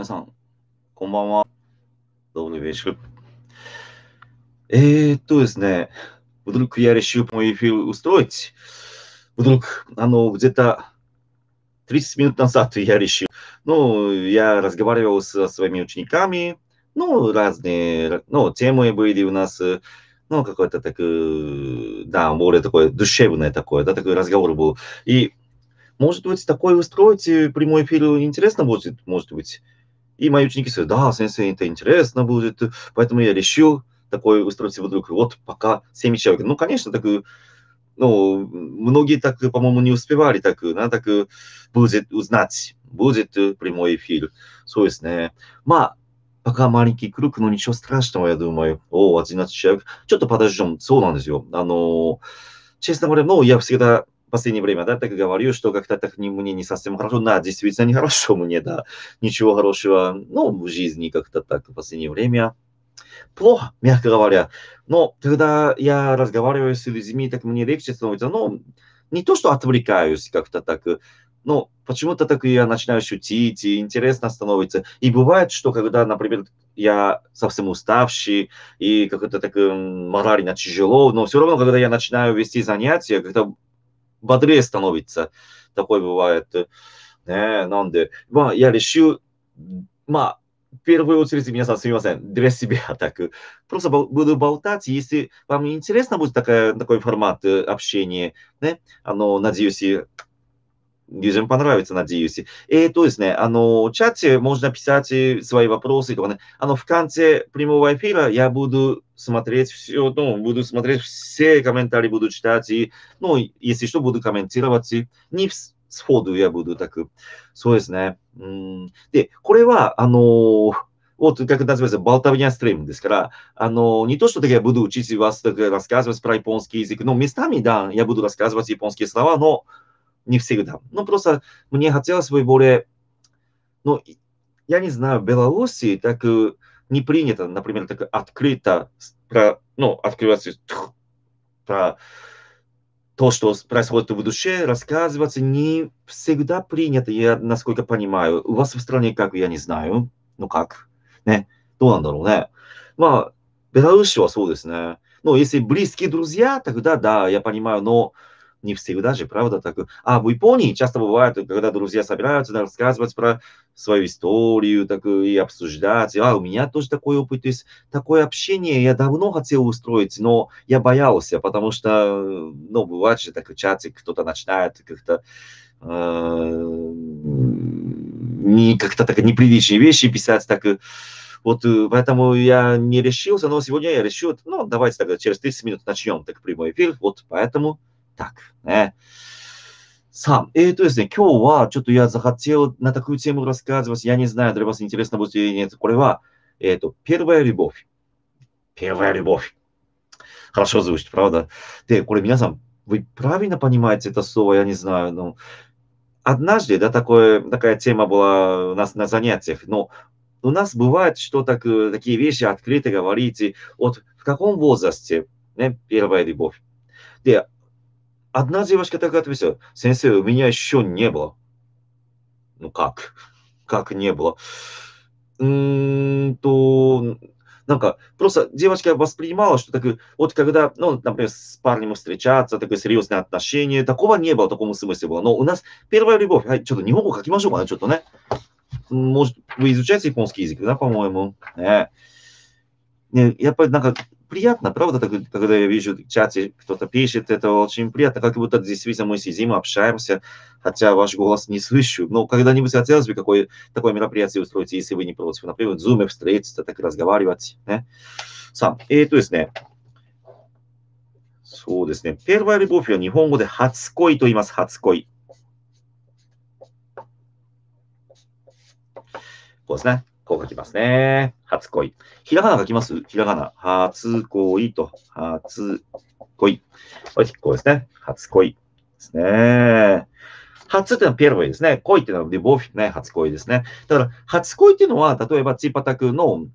皆さん、こんばんは。WH。えー、っとですね、вдруг я решил мой эфир устроить. Вдруг, оно где-то 30 минут назад я Ну, я разговаривал со своими учениками, ну, разные, ну, темы были у нас, ну, какой-то такой, да, более такой душевное такое, да, такой разговор был. И, может быть, такой устроить прямой эфир интересно будет, может быть. И мои ученики сказали, да, сенсей, это интересно будет, поэтому я решил такое устроить вдруг, вот пока 7 человек. Ну, конечно, так, ну, многие так, по-моему, не успевали, так, надо так будет узнать, будет прямой эфир. そうですね。ま а пока маленький круг, но ничего страшного, я думаю. О, 11 человек. Что-то подождем. そうな а ですよ。あの、честно говоря, ну, я всегда последнее время, да, так говорю, что как-то так не, мне не совсем хорошо. Да, действительно нехорошо мне, да. Ничего хорошего, ну, в жизни как-то так в последнее время. Плохо, мягко говоря. Но когда я разговариваю с людьми, так мне легче становится. Ну, не то, что отвлекаюсь как-то так, ну, почему-то так я начинаю шутить, и интересно становится. И бывает, что когда, например, я совсем уставший, и как-то так эм, морально тяжело, но все равно, когда я начинаю вести занятия, как-то бодрее становится. Такое бывает. ね、なんで、まあ、やはり週、まあ、первую э, очередь, меня с для себя так. Просто буду болтать, если вам интересно будет такая, такой формат э, общения, не? оно, надеюсь, людям понравится, надеюсь. И, то есть, есть, ね、あの、чате можно писать свои вопросы. То, ね、あの、в конце прямого эфира я буду смотреть все, ну, буду смотреть все комментарии, буду читать. И, ну, если что, буду комментировать. Не сходу я буду так. そうですね。うん、で、これは、あのー、вот, э, как это называется, болтовня стрим, дескара. Оно не то, что я буду учить вас так, рассказывать про японский язык, но местами, да, я буду рассказывать японские слова, но не всегда. но ну, просто мне хотелось бы более... Ну, я не знаю, в Беларуси так э, не принято, например, так открыто про, ну, открываться про то, что происходит в душе, рассказываться не всегда принято, я насколько понимаю. У вас в стране как, я не знаю. Ну как? Не? ну, Беларусь, вот, э, ну если близкие друзья, тогда да, я понимаю, но не всегда же, правда, так. А в Японии часто бывает, когда друзья собираются да, рассказывать про свою историю так, и обсуждать. А у меня тоже такой опыт. То есть такое общение я давно хотел устроить, но я боялся, потому что, ну, бывает же так, чатик кто-то начинает как-то э, не как-то так неприличные вещи писать, так вот э, поэтому я не решился, но сегодня я решил, ну, давайте тогда через 30 минут начнем так прямой эфир, вот поэтому так, tak. ね。さあ、えーとですね、今日はちょっといや、захотел на такую тему рассказывать, я не знаю, для вас интересно будет или нет. これは、えっ、ー、と、первая любовь. Первая любовь. Хорошо звучит, правда? で、これ皆さん、вы правильно понимаете это слово, я не знаю, но однажды, да, такое, такая тема была у нас на занятиях, но у нас бывает, что так, такие вещи открыто говорите, вот в каком возрасте, да, первая любовь. で、Одна девочка так ответила, сенсей, у меня еще не было. Ну как? Как не было? То, ну как, просто девочка воспринимала, что так, вот когда, ну, например, с парнем встречаться, такое серьезное отношение, такого не было, в таком смысле было. Но у нас первая любовь, はい、ちょっと日本語書きましょうかね、ちょっとね。может, а а вы изучаете японский язык, да, по-моему? ね。ね、やっぱりなんか、э приятно, правда, когда я вижу в чате, кто-то пишет, это очень приятно, как будто действительно мы сидим, общаемся, хотя ваш голос не слышу. Но когда-нибудь хотелось бы какое, такое мероприятие устроить, если вы не против. Например, в Zoom встретиться, так разговаривать. не? Сам. И то есть, не. そうですね。первая こう書きますね。初恋。ひらがな書きますひらがな。初恋と、初恋。これ、こうですね。初恋ですね。初っていうのはピエロがいいですね。恋っていうのはで、ボーフィね、初恋ですね。だから、初恋っていうのは、例えば、チーパタクの、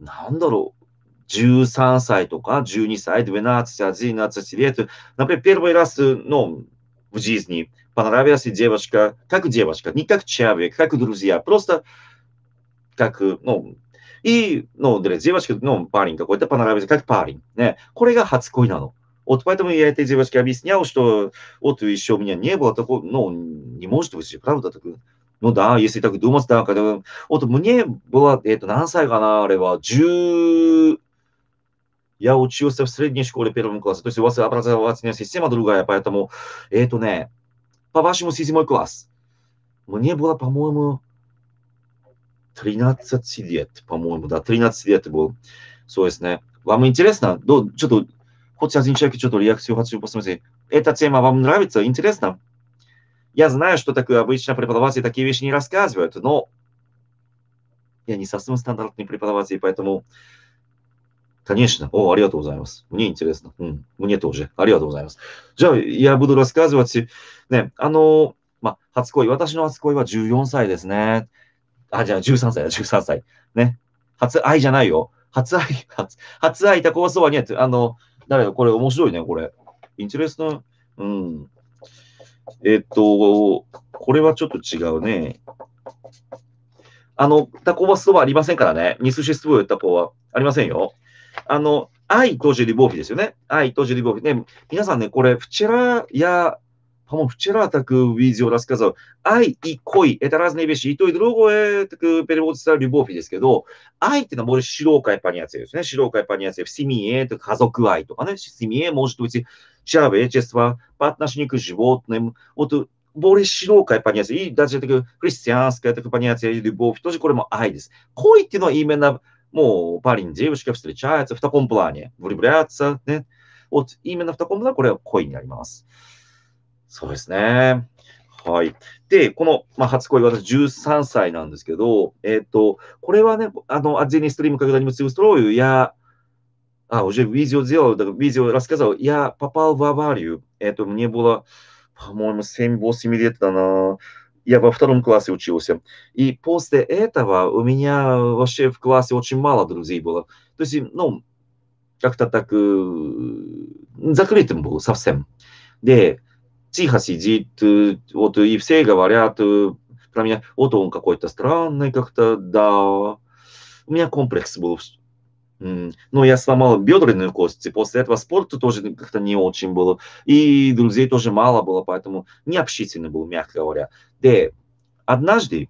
なんだろう、13歳とか12歳ウェナーツャジーナーツシリエット、なっピエロがいらすの、ブジーズ н パナラビアス、ジェバシカ、各ジェバシカ、ニカクチェア е в у ш к а не как ч е 角の、いいので、自分式のパーリンとこういったパナラビスかパーリン。ね。これが初恋なの。Вот поэтому я этой девочке объяснял, что вот еще у меня не было такого, ну, не может быть же, правда, такой, ну да, если так думать, да, когда, вот мне было, это, 何歳かな、あれは、10, я учился в средней школе первом классе, то есть у вас образовательная система другая, поэтому, это, не, по вашему седьмой класс. Мне было, по-моему, 13 лет, по-моему, да, 13 лет был. そうですね。Вам интересно? ну, что-то, хоть один человек что-то реакцию хочу посмотреть. Эта тема вам нравится? Интересно? Я знаю, что такое э, обычно преподаватели такие вещи не рассказывают, но я не совсем стандартный преподаватель, поэтому, конечно, о, ария гозаймас. Мне интересно. мне тоже. Ария гозаймас. я буду рассказывать, не, а ну, まあ、初恋、私の初恋は14歳ですね。あ、じゃあ13歳だ、13歳。ね。初愛じゃないよ。初愛、初、初愛タコバそばにやって、あの、誰だこれ面白いね、これ。インチレスの、うん。えっと、これはちょっと違うね。あの、タコバスそばありませんからね。ミスシスブータコはありませんよ。あの、愛とジェリボーフィですよね。愛とジェリボーフィ。ね、皆さんね、これ、フチラや По-моему, вчера так видео рассказал. ы в Ай и кой – это разные вещи. И то, и другое, так переводится любовь ですけど、愛っていうのは более широкое понятие ですね。широкое понятие. В семье, это х а з о к а й то. Она в семье может быть человечество по отношению к животным. Вот более широкое понятие. И даже такое христианское т а к о понятие любовь. Тоже, これも愛 е す。恋って й うのは именно もう парень, девушка в с т р е ч а е т с я в таком плане, влюбляются, да? Вот именно в таком плане, о れは恋に о ります。そうですね。はい。で、この、まあ、初恋は13歳なんですけど、えっ、と、これはね、あの、アジェニストリームかけたにもつぶストローユーや、あ、おじゅ、ウジオ、ゼオ、だから、ウジオ、ラスカザオ、や、パパオバーバーリュー、えっ、ー、と、ニエボラ、パモセンボシミディエットだなぁ、やば、フタロンクワセオチヨセン。イ、ポースで、え、ータは、ウミニア、ワシェフクワセオチマラドルゼイボラ。とし、ノン、タクタタク、ザクリテンボー、サフセン。で、Тихо сидит, э, вот и все говорят э, про меня, вот он какой-то странный как-то, да. У меня комплекс был. Но я сломал бедренную кость, и после этого спорта тоже как-то не очень было. И друзей тоже мало было, поэтому не общительный был, мягко говоря. Да, однажды,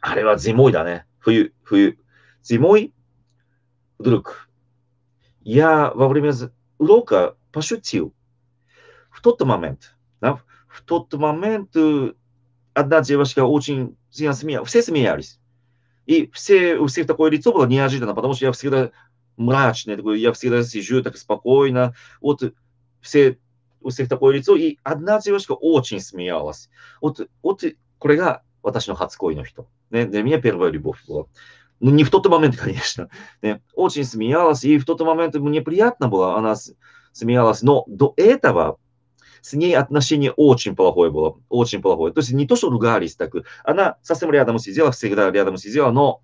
а это зимой, да, не? Фую, фую. Зимой вдруг я во время урока пошутил. В тот момент в тот момент э, одна девушка очень сильно смеялась, все смеялись. И все, у всех такое лицо было неожиданно, потому что я всегда мрачный, такой, я всегда сижу так спокойно. Вот все, у всех такое лицо, и одна девушка очень смеялась. Вот, вот это これが私の初恋の人。ね、для меня первая любовь была. Ну, не в тот момент, конечно. Да, э, очень смеялась, и в тот момент мне приятно было, она смеялась. Но до этого с ней отношение очень плохое было, очень плохое. То есть не то, что ругались так, она совсем рядом сидела, всегда рядом сидела, но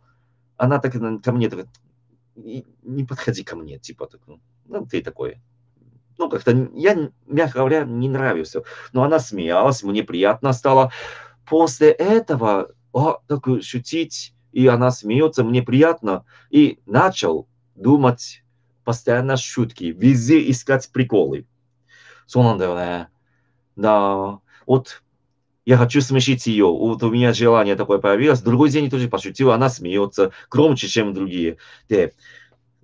она так ко мне так, не подходи ко мне, типа, так, ну, ну, ты такой. Ну, как-то я, мягко говоря, не нравился. Но она смеялась, мне приятно стало. После этого, о, а, так шутить, и она смеется, мне приятно. И начал думать постоянно шутки, везде искать приколы. そうなんだよね。なあ。おっと。я хочу смешить ее. Вот у меня желание такое появилось. Другой день тоже п о ш у т и л Она смеется громче, чем другие. で、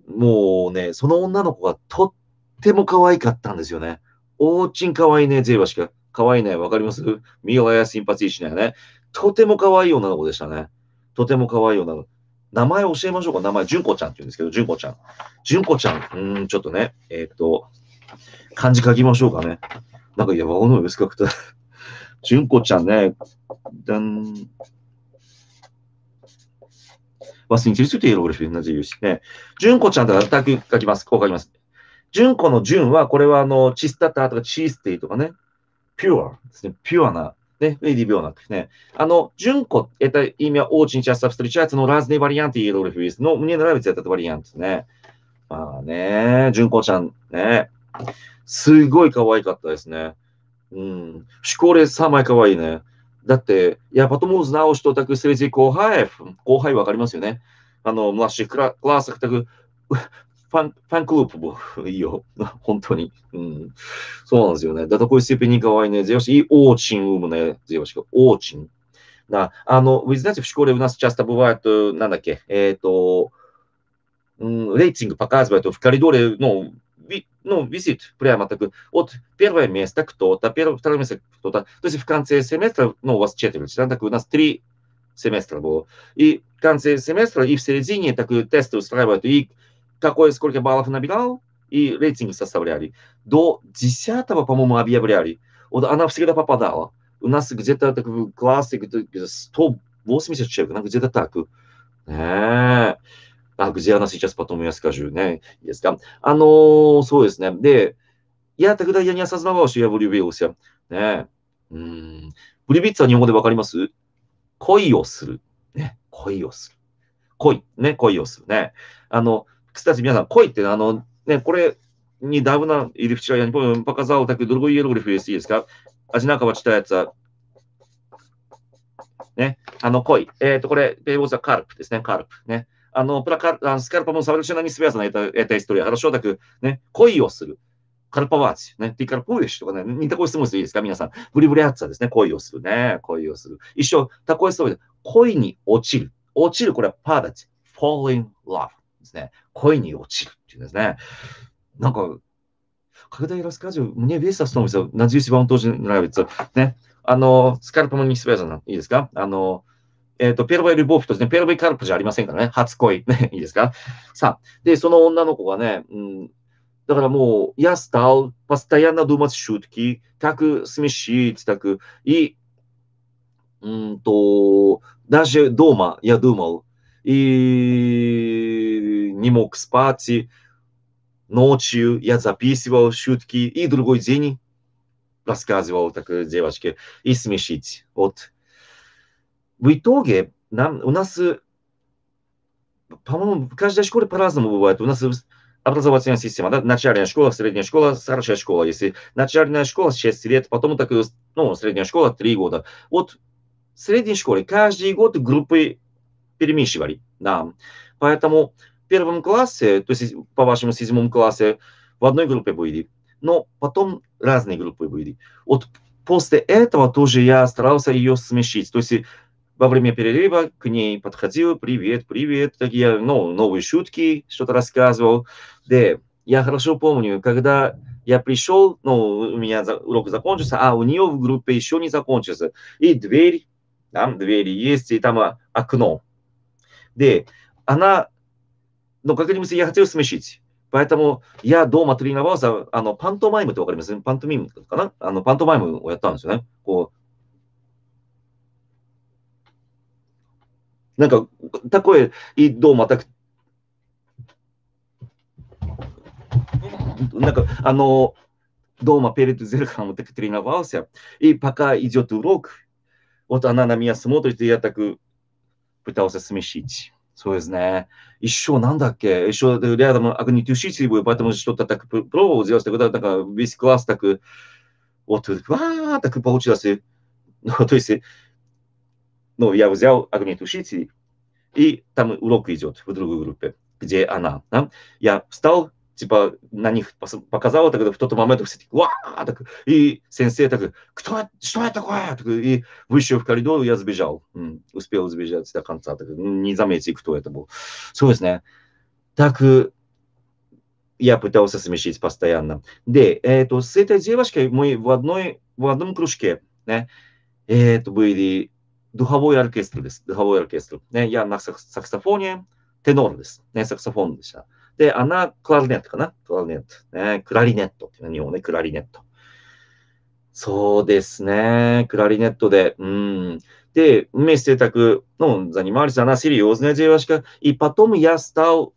もうね、その女の子がとっても可愛かったんですよね。おうちんかわいね、а ぜい а しか。かわい可愛いね。わかりますミーラやシンパティーシナね。とても可愛い女の子でしたね。とても可愛い女の子。名前教えましょうか。名前、純子ちゃんって言うんですけど、純子ちゃん。純子ちゃん。うん、ちょっとね。えー、っと、漢字書きましょうかね。なんかや、いがの上すかくて。純子ちゃんね。だん。忘すについていろいろなじいうしね。純子ちゃんとか全く書きます。こう書きます。純子の純は、これはあの、チスタタとかチーステイとかね。ピュアですね。ピュアな。ね、イディビオなですね。あの、純子、えた意味は、オーチンチャスサブストリチャーツのラーズネバリアンティエローレフィースの胸並べツやったバリアンですね。まあね、純子ちゃんね。すごい可愛かったですね。うん。シコレサマイ可愛いね。だって、やっぱともずなおしとたくせいじ後輩、後輩わかりますよね。あの、マシクラクスクタク、ファン、ファンクループもいいよ。本当に。うん。そうなんですよね。だとこいすぴに可愛いね。ぜよし、いい、おーちんうむね。ぜよしか、おーちん。な、あの、ウィズナチフシコレウナスチャスタブワイト、なんだっけ、えっ、ー、と、うん、レイチングパカーズバイト、フカリドレの、ну, висит прямо такой. Вот первое место кто-то, первое, второе место кто-то. То есть в конце семестра, ну, у вас четверть, да, такой, у нас три семестра было. И в конце семестра и в середине такой тесты устраивают. И какое, сколько баллов набирал, и рейтинг составляли. До 10 по-моему, объявляли. Вот она всегда попадала. У нас где-то так, в классе где-то 180 человек, где-то так. А -а -а. あ、グジアナシチャスパトムヤスカジューね。いいですかあのそうですね。で、いや、たくだいやにアさずながおしやぶりリュビオスヤ。ねうん。ブリビッツは日本語でわかります恋をする。ね。恋をする。恋。ね。恋をする。ね。あの、く私たちなさん、恋って、あの、ね、これにダブナイリフチラぽ、ニポンパカザオタクドルゴイエぐグリフィエスいいですか味なんかはちたやつは、ね。あの、恋。えっ、と、これ、ベイボーズはカルプですね。カルプ。ね。あの、プラカ、あスカルパモンサブルシナにスベアさないた、えたいストーリー、あの、翔太くね、恋をする。カルパワーチ、ね。ティカルポーヨシとかね、似た声質問していいですか皆さん。ブリブリアッツァですね。恋をするね。恋をする。一生、タコエストで恋に落ちる。落ちる、これはパーダチ。falling love ですね。恋に落ちるっていうんですね。なんか、拡大ラスカジオ、胸ビエスタスのお店は、なじゅうしばんとじならべつ。ね。あの、スカルパモニスベアじゃないいですかあの、えっ、と、ペルイルボーフィトですね。ペルベカルプじゃありませんからね。初恋。ね、いいですかさあ、で、その女の子はね、うん、だからもう、やスタう、パスタやなどまつしゅうとき、たくすみシーつタク、イ。うんと、だじどうま、やどマ、まう、い、にもくすぱち、のチちヤザピざぴしわうしゅうとき、いどるごいぜに、ラスカーズはおたく、ぜわしけ、いすみシーつ、おっ в итоге нам, у нас, э, по-моему, в каждой школе по-разному бывает. У нас э, образовательная система, да, начальная школа, средняя школа, старшая школа. Если начальная школа 6 лет, потом так, ну, средняя школа 3 года. Вот в средней школе каждый год группы перемешивали. Да. Поэтому в первом классе, то есть по вашему седьмом классе, в одной группе были, но потом разные группы были. Вот после этого тоже я старался ее смешить. То есть во время перерыва к ней подходил, привет, привет, такие, ну, новые шутки, что-то рассказывал. Да, я хорошо помню, когда я пришел, ну, у меня урок закончился, а у нее в группе еще не закончился. И дверь, там двери есть, и там а, окно. Да, она, ну, как-нибудь я хотел смешить. Поэтому я дома тренировался, а, ну, пантомаймы, ты わかります? пантомим, かな? А, я там, да? なんか、такое и дома так なんか、あの、дома перед зеркалом так тренировался, и пока идет урок, вот она на меня смотрит, и я так пытался смешить. そうですね。一生なんだっけ一生で、рядом огнетушитель был, поэтому что-то так пробовал сделать, тогда так весь класс так вот, а так получилось. Ну, то есть, ну, я взял огнетушитель, и там урок идет в другой группе, где она. Да? Я встал, типа, на них показал, тогда в тот момент все такие, Ва! Так, и сенсей так, кто, что это такое? Так, и вышел в коридор, я сбежал. Успел сбежать до конца, так, не заметил, кто это был. Собственно, так э, я пытался совмещить постоянно. Да, это, с этой девочкой мы в, одной, в одном кружке, да, это были ドハボイアルケストルです。ドハボイアルケストル。ね、いや、サクサクサフォーニエン、テノールです。ね、サクサフォンでした。で、アナ・クラリネットかなクラリネット。ね、クラリネット日本ね、クラリネット。そうですね、クラリネットで、うん。で、メステタクのザニマリザナ・シリオズネジェワシカ、イパトム・ヤスタウ、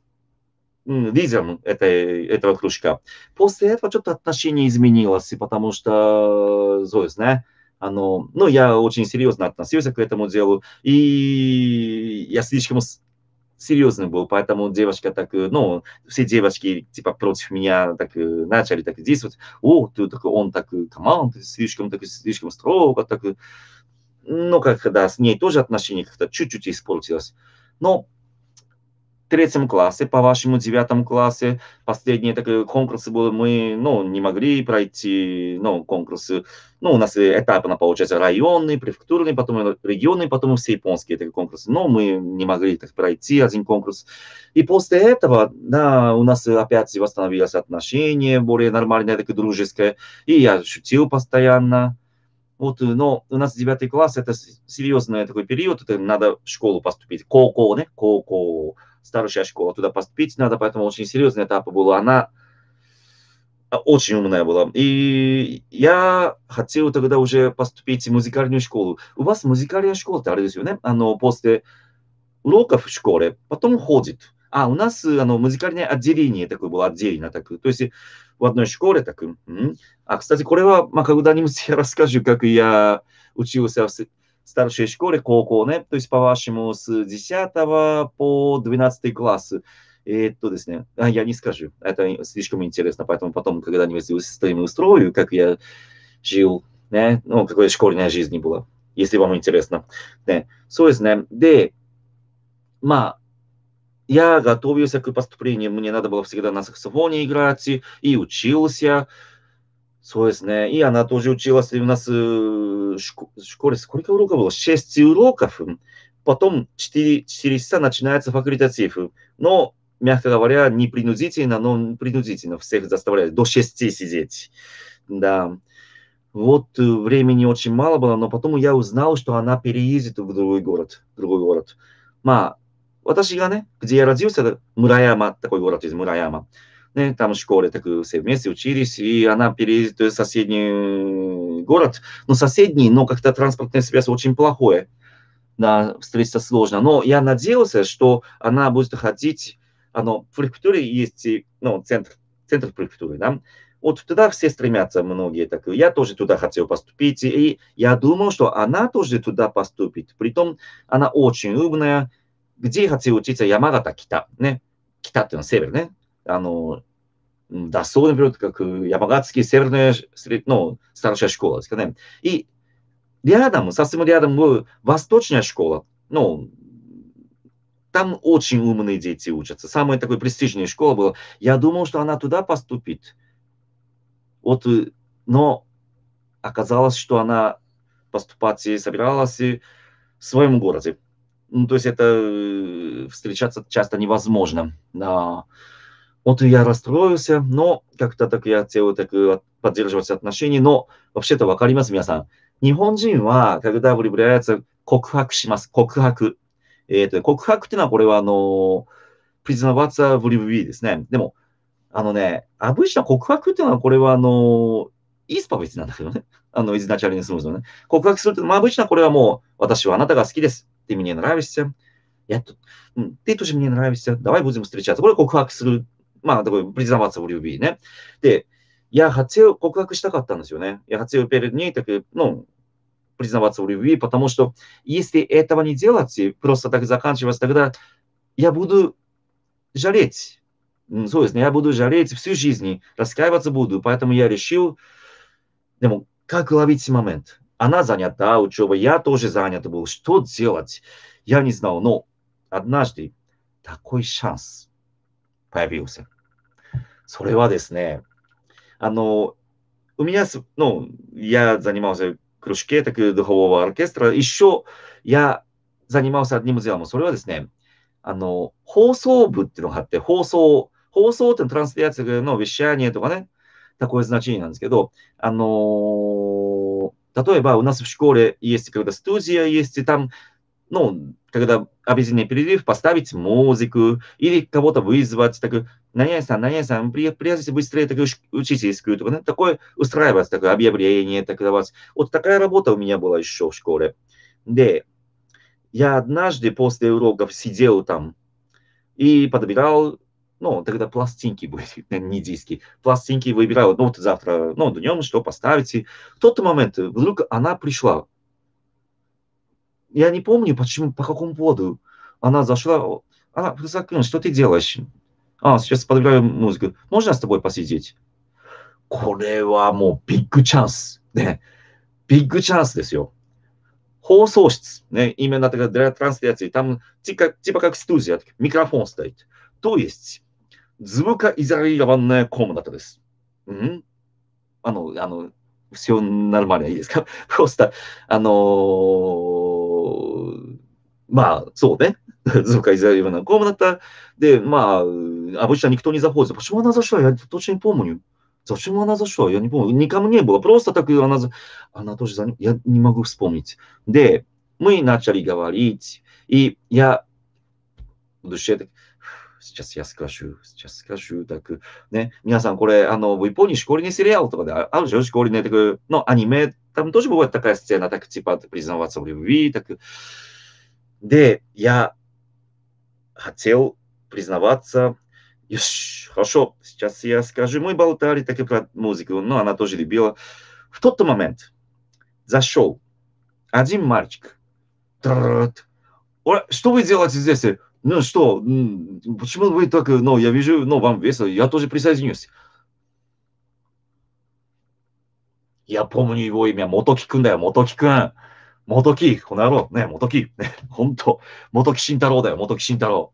リズム、エタ・エタ・クロシカ。ポステータはちょっと新しいし、ニズミニオス、パタムした、そうですね。оно, ну, я очень серьезно относился к этому делу, и я слишком серьезным был, поэтому девочка так, э, ну, все девочки, типа, против меня так э, начали так действовать. О, ты такой, он так э, команд, слишком, так, слишком строго, так. Ну, как, да, с ней тоже отношение как-то чуть-чуть испортилось. Но третьем классе, по вашему девятом классе, последние такие конкурсы были, мы ну, не могли пройти ну, конкурсы. Ну, у нас этапно получается районные префектурные потом регионные потом все японские такие конкурсы. Но мы не могли так пройти один конкурс. И после этого, да, у нас опять восстановились отношения более нормальные, такие дружеские. И я шутил постоянно. Вот, но у нас девятый класс, это серьезный такой период, это надо в школу поступить. Коко, не? Коко старшая школа, туда поступить надо, поэтому очень серьезный этап был. Она а, очень умная была. И я хотел тогда уже поступить в музыкальную школу. У вас музыкальная школа, а это не? Оно после уроков в школе потом ходит. А, у нас э, оно, музыкальное отделение такое было, отдельно так. То есть в одной школе так. А, кстати, Корея, когда-нибудь я расскажу, как я учился в старшей школе, не, то есть, по-вашему, с 10 по 12 класс. И то есть, а, я не скажу, это слишком интересно, поэтому потом когда-нибудь стрим устрою, как я жил, не? ну, какая школьная жизнь не была, если вам интересно. Не? So, я готовился к поступлению, мне надо было всегда на саксофоне играть и учился, そうですね。И она тоже училась у нас в школе. Сколько уроков было? 6 уроков. Потом 4, 4 часа начинается факультатив. Но, мягко говоря, не принудительно, но принудительно. Всех заставляют до 6 сидеть. Да. Вот э, времени очень мало было, но потом я узнал, что она переедет в другой город. Другой город. А где я родился, Мураяма, такой город из Мураяма да, там школы так все вместе учились, и она переедет в соседний э, город, ну, соседний, но как-то транспортная связь очень плохая, да, встретиться сложно. Но я надеялся, что она будет ходить, оно, в префектуре есть, ну, центр, центр префектуры, да, вот туда все стремятся многие. Так, я тоже туда хотел поступить, и я думал, что она тоже туда поступит. Притом она очень умная. Где хотел учиться? Ямагата, Кита, не? Кита, север, не? あの、脱走の病とかく、山がつき、セルネの старшая школа ですかね。И рядом, совсем рядом, восточная школа, ну, там очень умные дети учатся. Самая такой престижная школа была. Я думал, что она туда поступит. Вот, но оказалось, что она поступать и собиралась и в своем городе. Ну, то есть это встречаться часто невозможно. Да. Вот я расстроился, но как-то так я хотел так поддерживать отношения, но вообще-то わかります、皆さん。日本人は、когда влюбляется, 告白します、告白。えっ、と、告白っていうのは、これは、あの、признаваться в любви ですね。でも、あのね、アブイシの告白っていうのは、これは、あの、イースパブ別なんだけどね。あの、イズナチャリにするんですよね。告白するっていうのは、アブイシはこれはもう、私はあなたが好きです。って意味ライブれる必要。やっと、うん、っトしてみになられる必要。давай будем в с チャー ч これ告白するまあ、だからブリザマツオリュビーね。で、я хотел 告白したかったんですよね。я хотел перенять ну, признаваться в любви, потому что если этого не делать и просто так заканчивать, тогда я буду жалеть, Я буду жалеть всю жизнь, раскаиваться буду. Поэтому я решил, как ловить момент? Она занята учебой, я тоже занят был. Что делать? Я не знал, но однажды такой шанс появился. それはですね、あの、ウミヤスの、いや、ザニマウス、クロシケータク、ドホーオーケストラ、一緒、いや、ザニマウス、アニムズヤも、それはですね、あの、放送部っていうのがあって、放送、放送ってのトランスでやつが、のウィシャーニエとかね、たこエズなチーなんですけど、あの例えば、ウナスフシコーレ、イエスティクルダ、ストゥージア、イエスティタン、ну, когда объединение перерыв, поставить музыку или кого-то вызвать, так, Наняй сан, наняй сан, приезжайте быстрее, так, учительскую, так, такое устраивать, такое объявление, так, давать. Вот такая работа у меня была еще в школе. Да, я однажды после уроков сидел там и подбирал, ну, тогда пластинки были, не диски, пластинки выбирал, ну, вот завтра, ну, днем что поставите. В тот момент вдруг она пришла, я не помню, почему, по какому поводу она зашла. Она сказала, что ты делаешь? А, сейчас подбираю музыку. Можно с тобой посидеть? これはもうビッグチャンス。ね。ビッグチャンスですよ。放送室。ね。Именно э, э, для трансляции. Там типа, типа как студия. Микрофон стоит. То есть, звукоизолированная комната です。うん、あの、あの、все нормально いいですか Просто, あのーまあ、そうね。ズーカイザイブなんかもなった。で、まあ、アブシャニクトニザホーズ、ポシュマナザシュアやとちにポーモニュ。ザシュマナザシュアやにポーモニュ。ニカムニエボがプロスタタクアナザ、あなとしざに、やにまぐスポミツ。で、мы начали говорить, и я в душе так, сейчас я скажу, сейчас скажу, так, ね、皆さんこれ、あの、в Японии школьный сериал とかであるでしょ школьный, так, のアニメ、там тоже бывает такая сцена, так, типа, признаваться в любви, так, Де я хотел признаваться, хорошо, сейчас я скажу, мы болтали так и про музыку, но она тоже любила. В тот момент зашел один мальчик. Что вы делаете здесь? Ну что, почему вы так, ну я вижу, ну вам весело, я тоже присоединюсь. Я помню его имя, Мотоки-кун да, Мотоки-кун. 元木、この野郎、ね、元木、ね、ほんと、元木慎太郎だよ、元木慎太郎。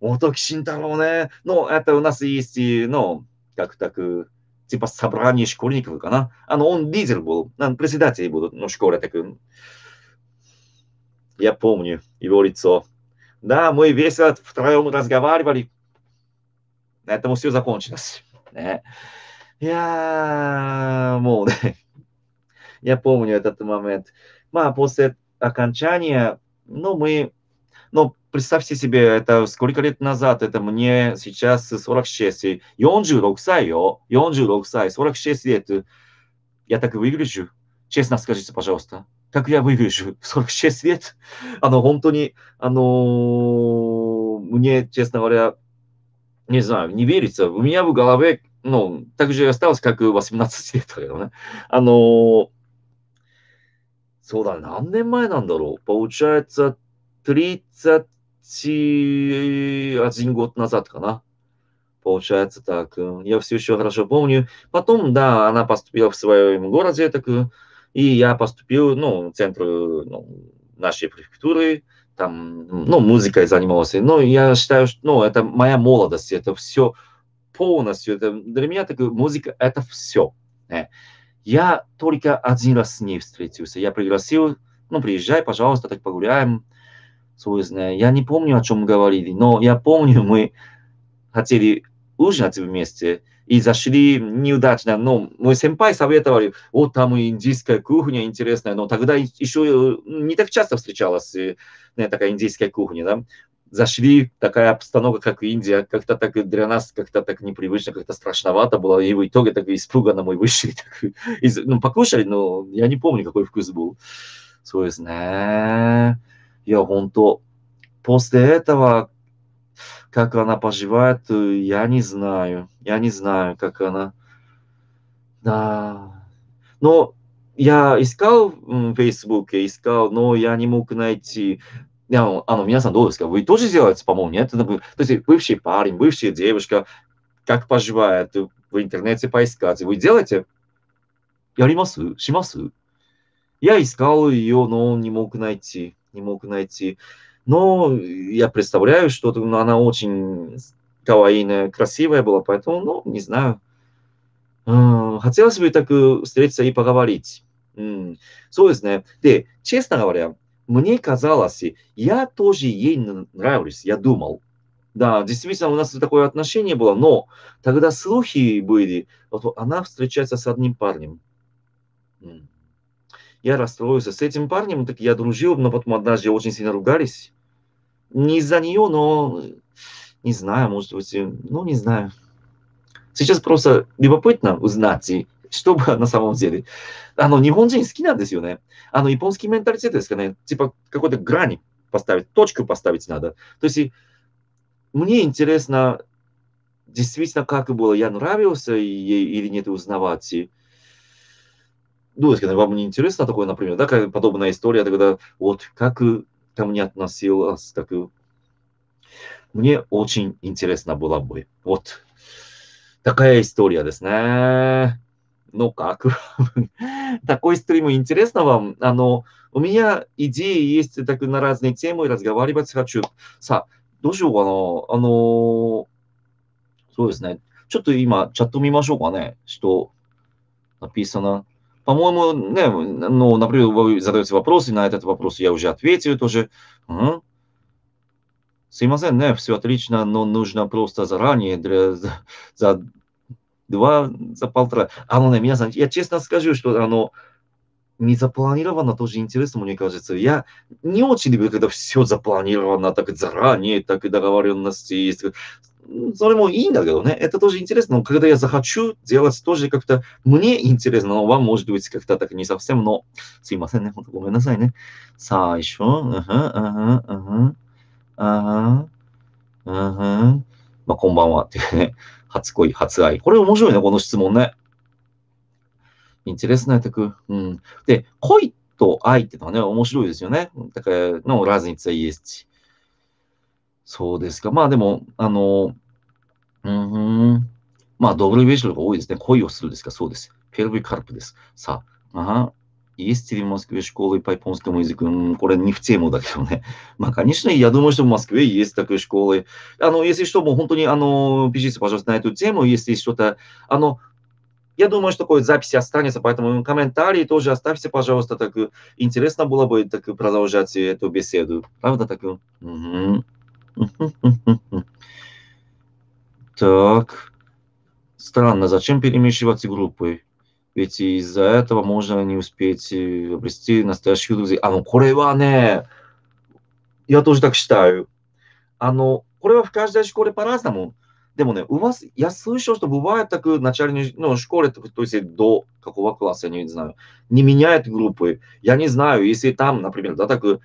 元木慎太郎ね、の、えっと、うなすいっていうの、как так, типа собрание школьников, かな。あの、он лидер был, председатель был, ну, школе так. Я помню его лицо. Да, мы весело втроем разговаривали. На этом все закончилось. ね、いやー、もうね、я помню этот момент. Ну, а после окончания, ну, мы, ну, представьте себе, это сколько лет назад, это мне сейчас 46, 46歳よ、46歳,46 лет. Я так выгляжу? Честно скажите, пожалуйста, как я выгляжу? 46 лет? А ну, он а ну, мне, честно говоря, не знаю, не верится. У меня в голове, ну, так же осталось, как и 18 лет, наверное. А そうだ、何年前なんだろう。Получается, 31 год назад, кана. Получается так. Я все еще хорошо помню. Потом, да, она поступила в своем городе, так, и я поступил, ну, в центр ну, нашей префектуры, там, ну, музыкой занимался. Но я считаю, что, ну, это моя молодость, это все полностью, это для меня такая музыка, это все. Я только один раз с ней встретился. Я пригласил, ну, приезжай, пожалуйста, так погуляем. Собственно, я не помню, о чем мы говорили, но я помню, мы хотели ужинать вместе и зашли неудачно. Но мой сенпай советовали, вот там индийская кухня интересная, но тогда еще э, не так часто встречалась э, такая индийская кухня. Да? зашли, такая обстановка, как Индия, как-то так для нас, как-то так непривычно, как-то страшновато было, и в итоге так испуганно мы вышли, так, из, ну, покушали, но я не помню, какой вкус был. So, я то после этого, как она поживает, я не знаю, я не знаю, как она, да, но я искал в Фейсбуке, искал, но я не мог найти ну, а меня Вы тоже делаете, по-моему, нет? То есть бывший парень, бывшая девушка, как поживает, в интернете поискать. Вы делаете? やりますします Я искал ее, но не мог найти. Не мог найти. Но я представляю, что ну, она очень кавайная, красивая была, поэтому, ну, не знаю. А, хотелось бы так э, встретиться и поговорить. честно говоря мне казалось, я тоже ей нравлюсь, я думал. Да, действительно, у нас такое отношение было, но тогда слухи были, вот она встречается с одним парнем. Я расстроился с этим парнем, так я дружил, но потом однажды очень сильно ругались. Не из-за нее, но не знаю, может быть, ну не знаю. Сейчас просто любопытно узнать, 勝負はなさまをして、あの、日本人好きなんですよね。あの、日本式メンタリテですかね。типа какой-то грани поставить, точку поставить надо. То есть мне интересно, действительно, как было, я нравился или нет, узнавать. Ну, если вам не интересно такое, например, да, подобная история, тогда вот как ко мне относилась, так мне очень интересно было бы. Вот такая история ですね。ну как? Такой стрим, интересно вам? Оно, у меня идеи есть так, на разные темы, разговаривать хочу. Са, どうしようかなあのそうですね。ちょっと今、チャット見ましょうかね。что написано. По-моему, не, ну, например, вы задаете вопрос, на этот вопрос я уже ответил тоже. Угу. Симазен, не, все отлично, но нужно просто заранее для, за, два за полтора. А ну, меня, я честно скажу, что оно не запланировано тоже интересно, мне кажется. Я не очень люблю, когда все запланировано, так заранее, так и договоренности есть. Поэтому ну, и иногда, да, это тоже интересно. Но когда я захочу делать тоже как-то мне интересно, но вам может быть как-то так не совсем, но с не вот, ごめんなさいね。さあ、一緒。Uh -huh, uh -huh, uh -huh, uh -huh, uh -huh. まあ、こんばんはっていうね。初恋、初愛。これ面白いね、この質問ね。インテレスナイテク。うん。で、恋と愛ってのはね、面白いですよね。だから、のラズにイエスチ。そうですか。まあでも、あの、うん、まあ、ドブベーショとか多いですね。恋をするですかそうです。ペルビカルプです。さあ、あ есть ли в Москве школы по японскому языку? Ну, это ну, не в тему ну, конечно. я думаю, что в Москве есть такие школы. А ну, если что, ну, пишите, пожалуйста, на эту тему, если что-то... А я думаю, что такой запись останется, поэтому комментарии тоже оставьте, пожалуйста. Так э, интересно было бы так продолжать эту беседу. Правда, так? Угу. Так. Странно, зачем перемешивать группы? ведь из-за этого можно не успеть э, обрести настоящих друзей. А ну, корева не, я тоже так считаю. А ну, корева в каждой школе по-разному. でもね、у вас, я слышал, что бывает так в начальной ну, школе, то есть до какого класса, я не знаю, не меняют группы. Я не знаю, если там, например, да, так, э,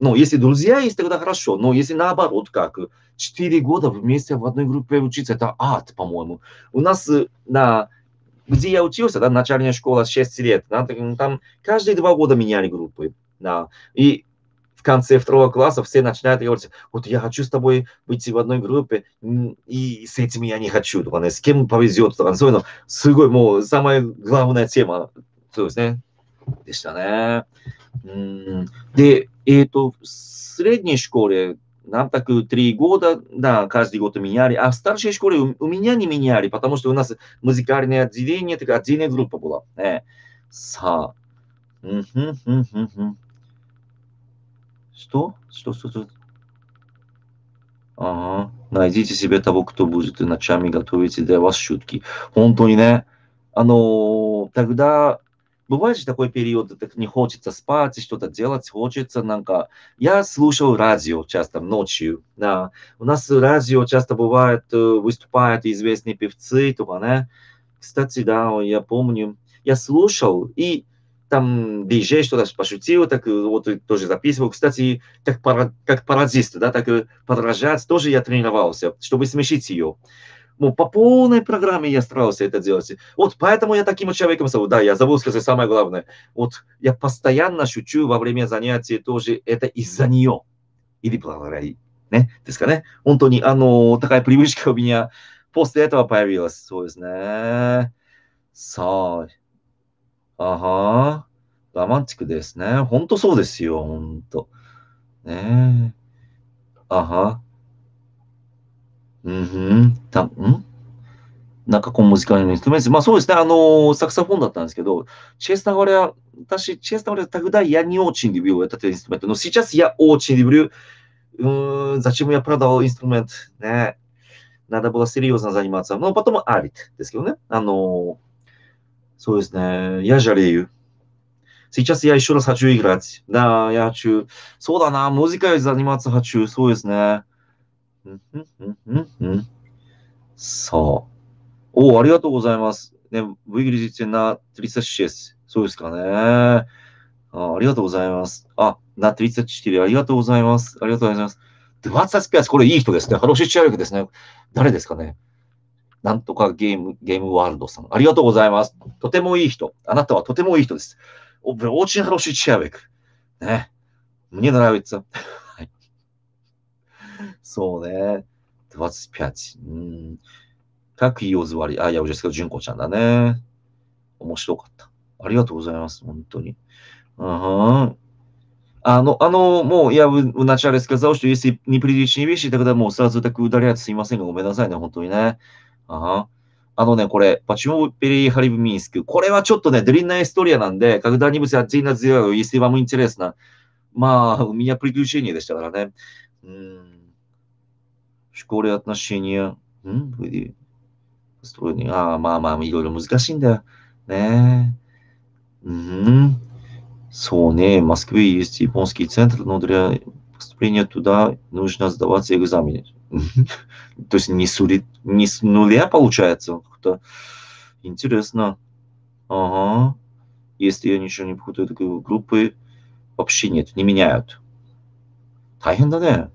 ну, если друзья есть, тогда хорошо, но если наоборот, как, 4 э, года вместе в одной группе учиться, это ад, по-моему. У нас на где я учился, да, начальная школа с 6 лет, да, ну, там каждые два года меняли группы, да, и в конце второго класса все начинают говорить, вот я хочу с тобой быть в одной группе, и с этими я не хочу, то, с кем повезет, то, особенно, с мол, самая главная тема, то есть, не, школе Нам так три года, да, каждый год меня, л и а в старшей школе у, у меня не меняли, потому что у нас музыкальное отделение, такая отдельная группа была. Э, са. Угу, угу, угу. Что? Что, что, что? Ага. Найдите себе того, кто будет ночами готовить для вас шутки. Понтони, не? о のー、тогда Бывает же такой период, так не хочется спать, что-то делать, хочется, хочется なんか... Я слушал радио часто ночью. Да. У нас радио часто бывает, э, выступают известные певцы, то, да. Кстати, да, я помню, я слушал, и там диджей что-то пошутил, так э, вот тоже записывал. Кстати, как, пара, как пародист, да, так подражать тоже я тренировался, чтобы смешить ее ну, по полной программе я старался это делать. Вот поэтому я таким человеком стал. Да, я забыл сказать самое главное. Вот я постоянно шучу во время занятий тоже это из-за нее. Или благодаря ей. Э, э? Не? ですかね。本当に、あの、高いプリブリシカビニア、ポステータはパイビーです。そうですね。さあ、あは、ラマンチックですね。本当そうですよ、本当。ねえ。あは。А, ну, うんたん中コンも時間のインストメンまあそうですね。あのー、サクサフォンだったんですけど、チェスタゴレア、私、チェスタゴレアタグダイヤニオーチンィビューをやったというインストメントの、シチャスやオーチンリビュー、うーん、ザチムやプラダをインストメント。ね。ナダボがセリオザザニマツつわのパトもットですけどね。あのー、そうですね。ヤジャレユ。シチャスヤイショ щ サチュ з хочу и г р そうだな。м ジカ ы ザニマツ а チュそうですね。うんうんうんうんうさあ。おお、ありがとうございます。ね、ブイグリジチェナ・トリサシエス。そうですかねあ。ありがとうございます。あ、ナ・トリサチティありがとうございます。ありがとうございます。で、ワッツアスピアス、これいい人ですね。ハロシチアクですね。誰ですかね。なんとかゲーム、ゲームワールドさん。ありがとうございます。とてもいい人。あなたはとてもいい人です。お、ーチンハロシチ р о ш и й ね。Мне н р а そうね。What's Piaci? うん。各言いおずわり。あ、いや、おじゃすけど、んこちゃんだね。面白かった。ありがとうございます。本当に。うん。あの、あの、もう、いや、うなちゃですけど、если не приличнее だけど、もうさ、ずたくうだりやつすいませんが、ごめんなさいね、本当にね。あはん。あのね、これ、パチモペリーハリブミンスク。これはちょっとね、ドリンナイストリアなんで、カグダニブスやジーナズヨヨ、イスティバムインチレスな。まあ、みんなプリデューシーニーでしたからね。うん。школе отношения были построены. А, мама, мама, ироро музыкашинда. Не. Со, не, в Москве есть японский центр, но для поступления туда нужно сдаваться экзамены. То есть не с, не с нуля получается. кто то интересно. Ага. Если я ничего не путаю, такой группы вообще нет, не меняют. Тайхенда, да?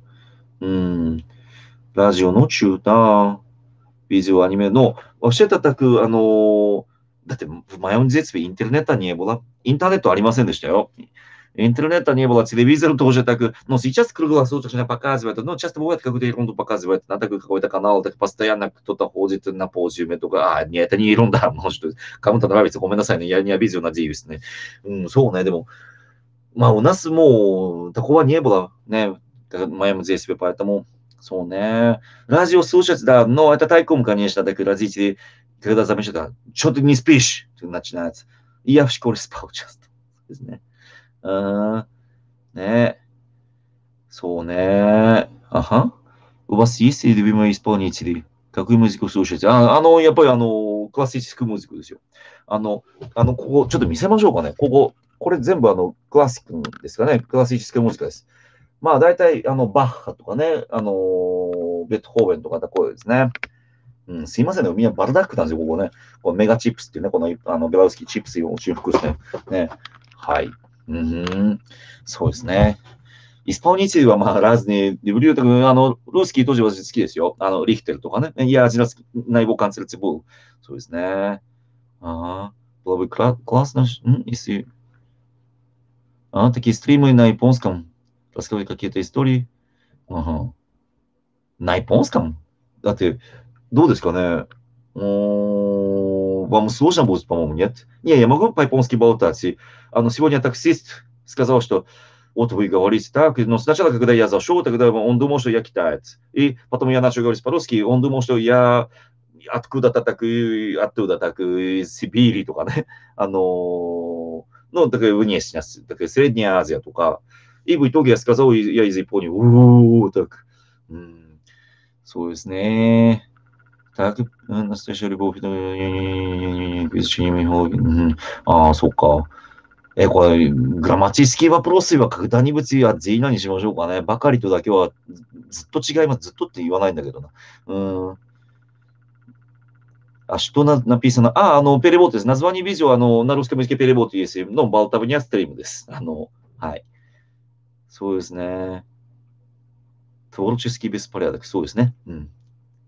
ラジオのチューター、ビデオアニメの、わしたたく、あのだって、マヨンジェツビ、インターネットにエボラ、インターネットありませんでしたよ。インターネットにエボラ、テレビゼル登場たク。のし、チャスクルグラスをとしなパカーズバット、のチャストボーエットでいろんなパカーズバット、なたく囲えたかなおて、パスタヤなくとった法事とな、ポージュメとか、あ、にえたにいろんだ、もうちょっと、カムタのラビス、ごめんなさいね、やにやビデオなジーですね。うん、そうね、でも、まあ、うなすも、タコはにエボラ、ね、マヨンジェツビパイトも、そうね。ラジオ数節だ、の、えた、太鼓も加入しただけ、ラジオ1で、手札めしてた、ちょっとミスピッシュってなっちゃうやつ。いや、不思議、これスパウチャスト。ですね。うん。ね。そうね。あはん。うばす、いっせいでびまいスポニーチで、学位ムジック数節。あ、あの、やっぱりあの、クラシックムジックですよ。あの、あの、ここ、ちょっと見せましょうかね。ここ、これ全部あの、クラシックですかね。クラシックムジックです。まあ大体、あの、バッハとかね、あのー、ベッドホーベンとかだこうですね。うん、すいませんね。みんなバルダックなんですよ、ここね。このメガチップスっていうね、このあのベラウスキーチップスを修復してね。はい。うん、そうですね。イスパオニチは、まあ、ラーズに、リブリュータ君、あの、ルースキー当時私好きですよ。あの、リヒテルとかね。いや、ジラス内部関するツボー。そうですね。ああ、ブラブクラスの、ん、いすあテキストリームなイポンスカム。рассказывать какие-то истории. Ага. На японском? Да ты, до ですかね вам сложно будет, по-моему, нет? Не, я могу по-японски болтать. И, а, н о сегодня таксист сказал, что вот вы говорите так. Но сначала, когда я зашел, тогда он думал, что я китаец. И потом я начал говорить по-русски, он думал, что я откуда-то так, и оттуда так, из Сибири, то, а, ну, ну, такая внешность, такая Средняя Азия, то, И в итоге я сказал, я из Японии. О, так. Со есть, Так, настоящая любовь. Изучение моего... А, сука. え、これ、グラマチスキー вопрос は、格段に物は全員にしましょうかね。ばかりとだけは、ずっと違います。ずっとって言わないんだけどな。うん。あ、しとな、なぴーさん、あ、あの、ペレボートです。ナズワニビジョあの、ナロスケムスケペレボートイエスのバルタブニアストリームです。あの、はい。そうですね。トゥチスキビスパリアだそうですね。うん。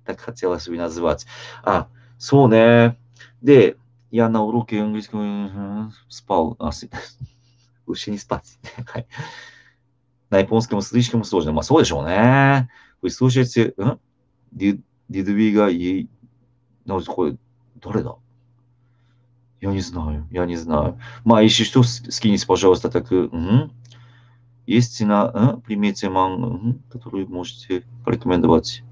だから、カツヤラスズワーツ。あ、そうね。で、ヤナオロケンギスキビスパウ、あ、すい スパツ。はい。ナイポンスキもスリシキもそうまあ、そうでしょうね。ウィスウシェうんディドゥビがいい。なるほこれ、誰だヤニズナイ、ヤニズナイ。まあ、一種一つ好きにスパシャルをたたく。うん Истина примете ман, которую можете порекомендовать.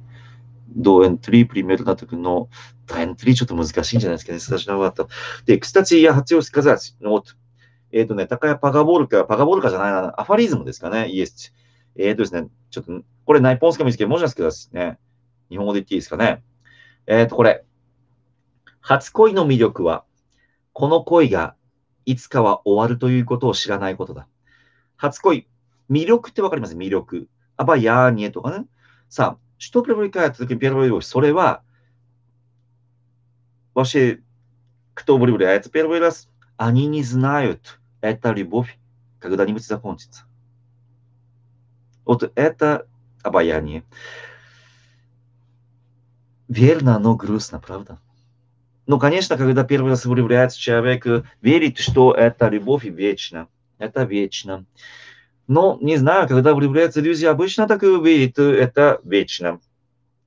до N3 примерно так, но д N3 ちょっと難しいんじゃないですかね、сложновато. で、кстати, я хотел сказать, вот, えっ、とね、高谷パガボルか、パガボルかじゃないな、アファリズムですかね、イエス。えっ、ー、とですね、ちょっと、これ、ナイポンスカミスケ、もしかしてですね、日本語で言っていいですかね。えっ、ー、と、これ、初恋の魅力は、この恋がいつかは終わるということを知らないことだ。初恋、魅力ってわかります魅力。あばやーにえとかね。さあ、что привлекает к первой любовь? それは、вообще, кто влюбляется первый раз, они не знают, эта любовь когда-нибудь закончится. Вот это обаяние. Верно, но грустно, правда? Ну, конечно, когда первый раз влюбляется человек, верит, что это любовь вечна. Это вечно. Но не знаю, когда влюбляются люди, обычно так и увидят, э, это вечно.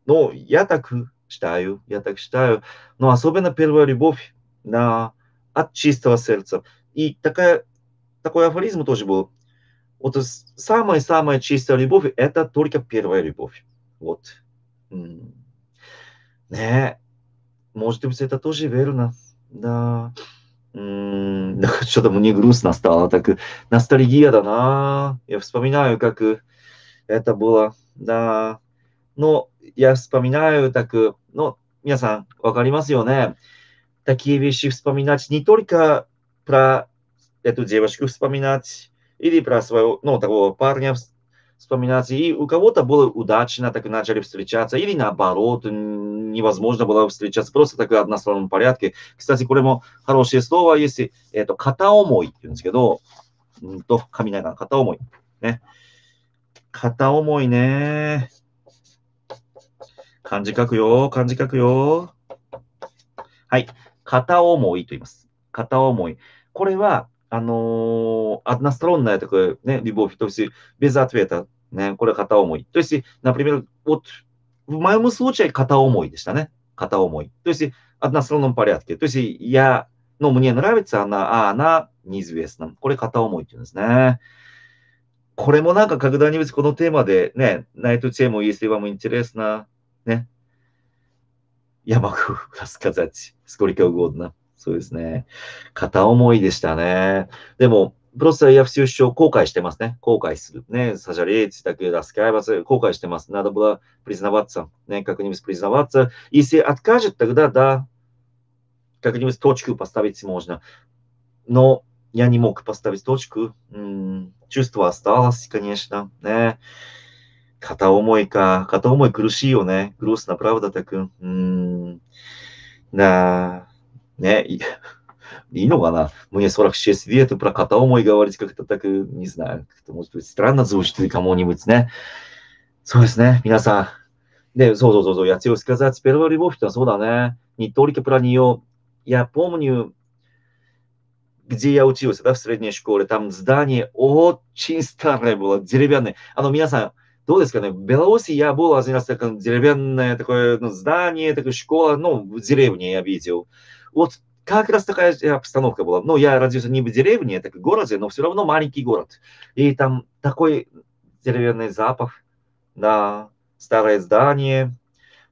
Но ну, я так считаю, я так считаю. Но особенно первая любовь на, от чистого сердца. И такая, такой афоризм тоже был. Вот самая-самая чистая любовь – это только первая любовь. Вот. Не, э, может быть, это тоже верно. Да. М что-то мне грустно стало, так э, ностальгия, да, на. я вспоминаю, как э, это было, да, но я вспоминаю, так, э, ну, Мина-сан, вакаримасионе, такие вещи вспоминать не только про эту девочку вспоминать, или про своего, ну, такого парня вспоминать. И у кого-то было удачно, так и начали встречаться, или наоборот, невозможно было встречаться просто так в одностороннем порядке. Кстати, これも хорошее слово, если это «片思い」って言うんですけど、うんと、神長の片思い。ね。片思いね。漢字書くよ、漢字書くよ。はい。片思いと言います。片思い。これは、あのー、アドナストロンナと、トク、ね、リボーフィトシ、ビザーツウェエタ、ー、ね、これ片思い。トゥシ、ナプリメル、ウォッチ、マイムスウォ片思いでしたね。片思い。トゥシ、アドナストロンナンパレアって、トゥシ、イヤのムニアのラビッツアナ、アーナ、ニーズウエスナン。これ片思いって言うんですね。これもなんか格段に別このテーマで、ね、ナイトチェーンもイースティバもインチレスナ、ね。山風、ラスカザチ、スコリカウゴードナそうですね。片思いでしたね。でも、プロセスやフシュー首相、後悔してますね。後悔する。ね。サジャリエイツ、タクエスケアイバス、後悔してます。ナドブラ、プリズナワッツァン。ね。確認ミス、プリズナワッツァイセアツカジュタグダダ。確認ミス、トーチクパスタビッツモージナ。ノ、ヤニモクパスタビッツトーチクー。チューストワスター、スカニエシナ。ね。片思いか。片思い苦しいよね。グロスなプラブダタ君。うーん。なあ。né? E, и ногана. Мне 46 лет, и про кота мой говорить как-то так, не знаю, как-то может быть странно звучит кому-нибудь, да? そうですね、皆さん。で、そうそうそう、そうやつよしかざ、スペルリボフってのはそうだね。にとりけプラニオ、я помню, где я учился, да, в средней школе, там здание очень старое было, деревянное. А ну, минасан, どうですかねベラオスやボーラーズになってた、деревянное такое ну, здание, такое школа, ну, в деревне я видел. Вот как раз такая э, обстановка была. Ну, я родился не в деревне, это а в городе, но все равно маленький город. И там такой деревянный запах, да, старое здание.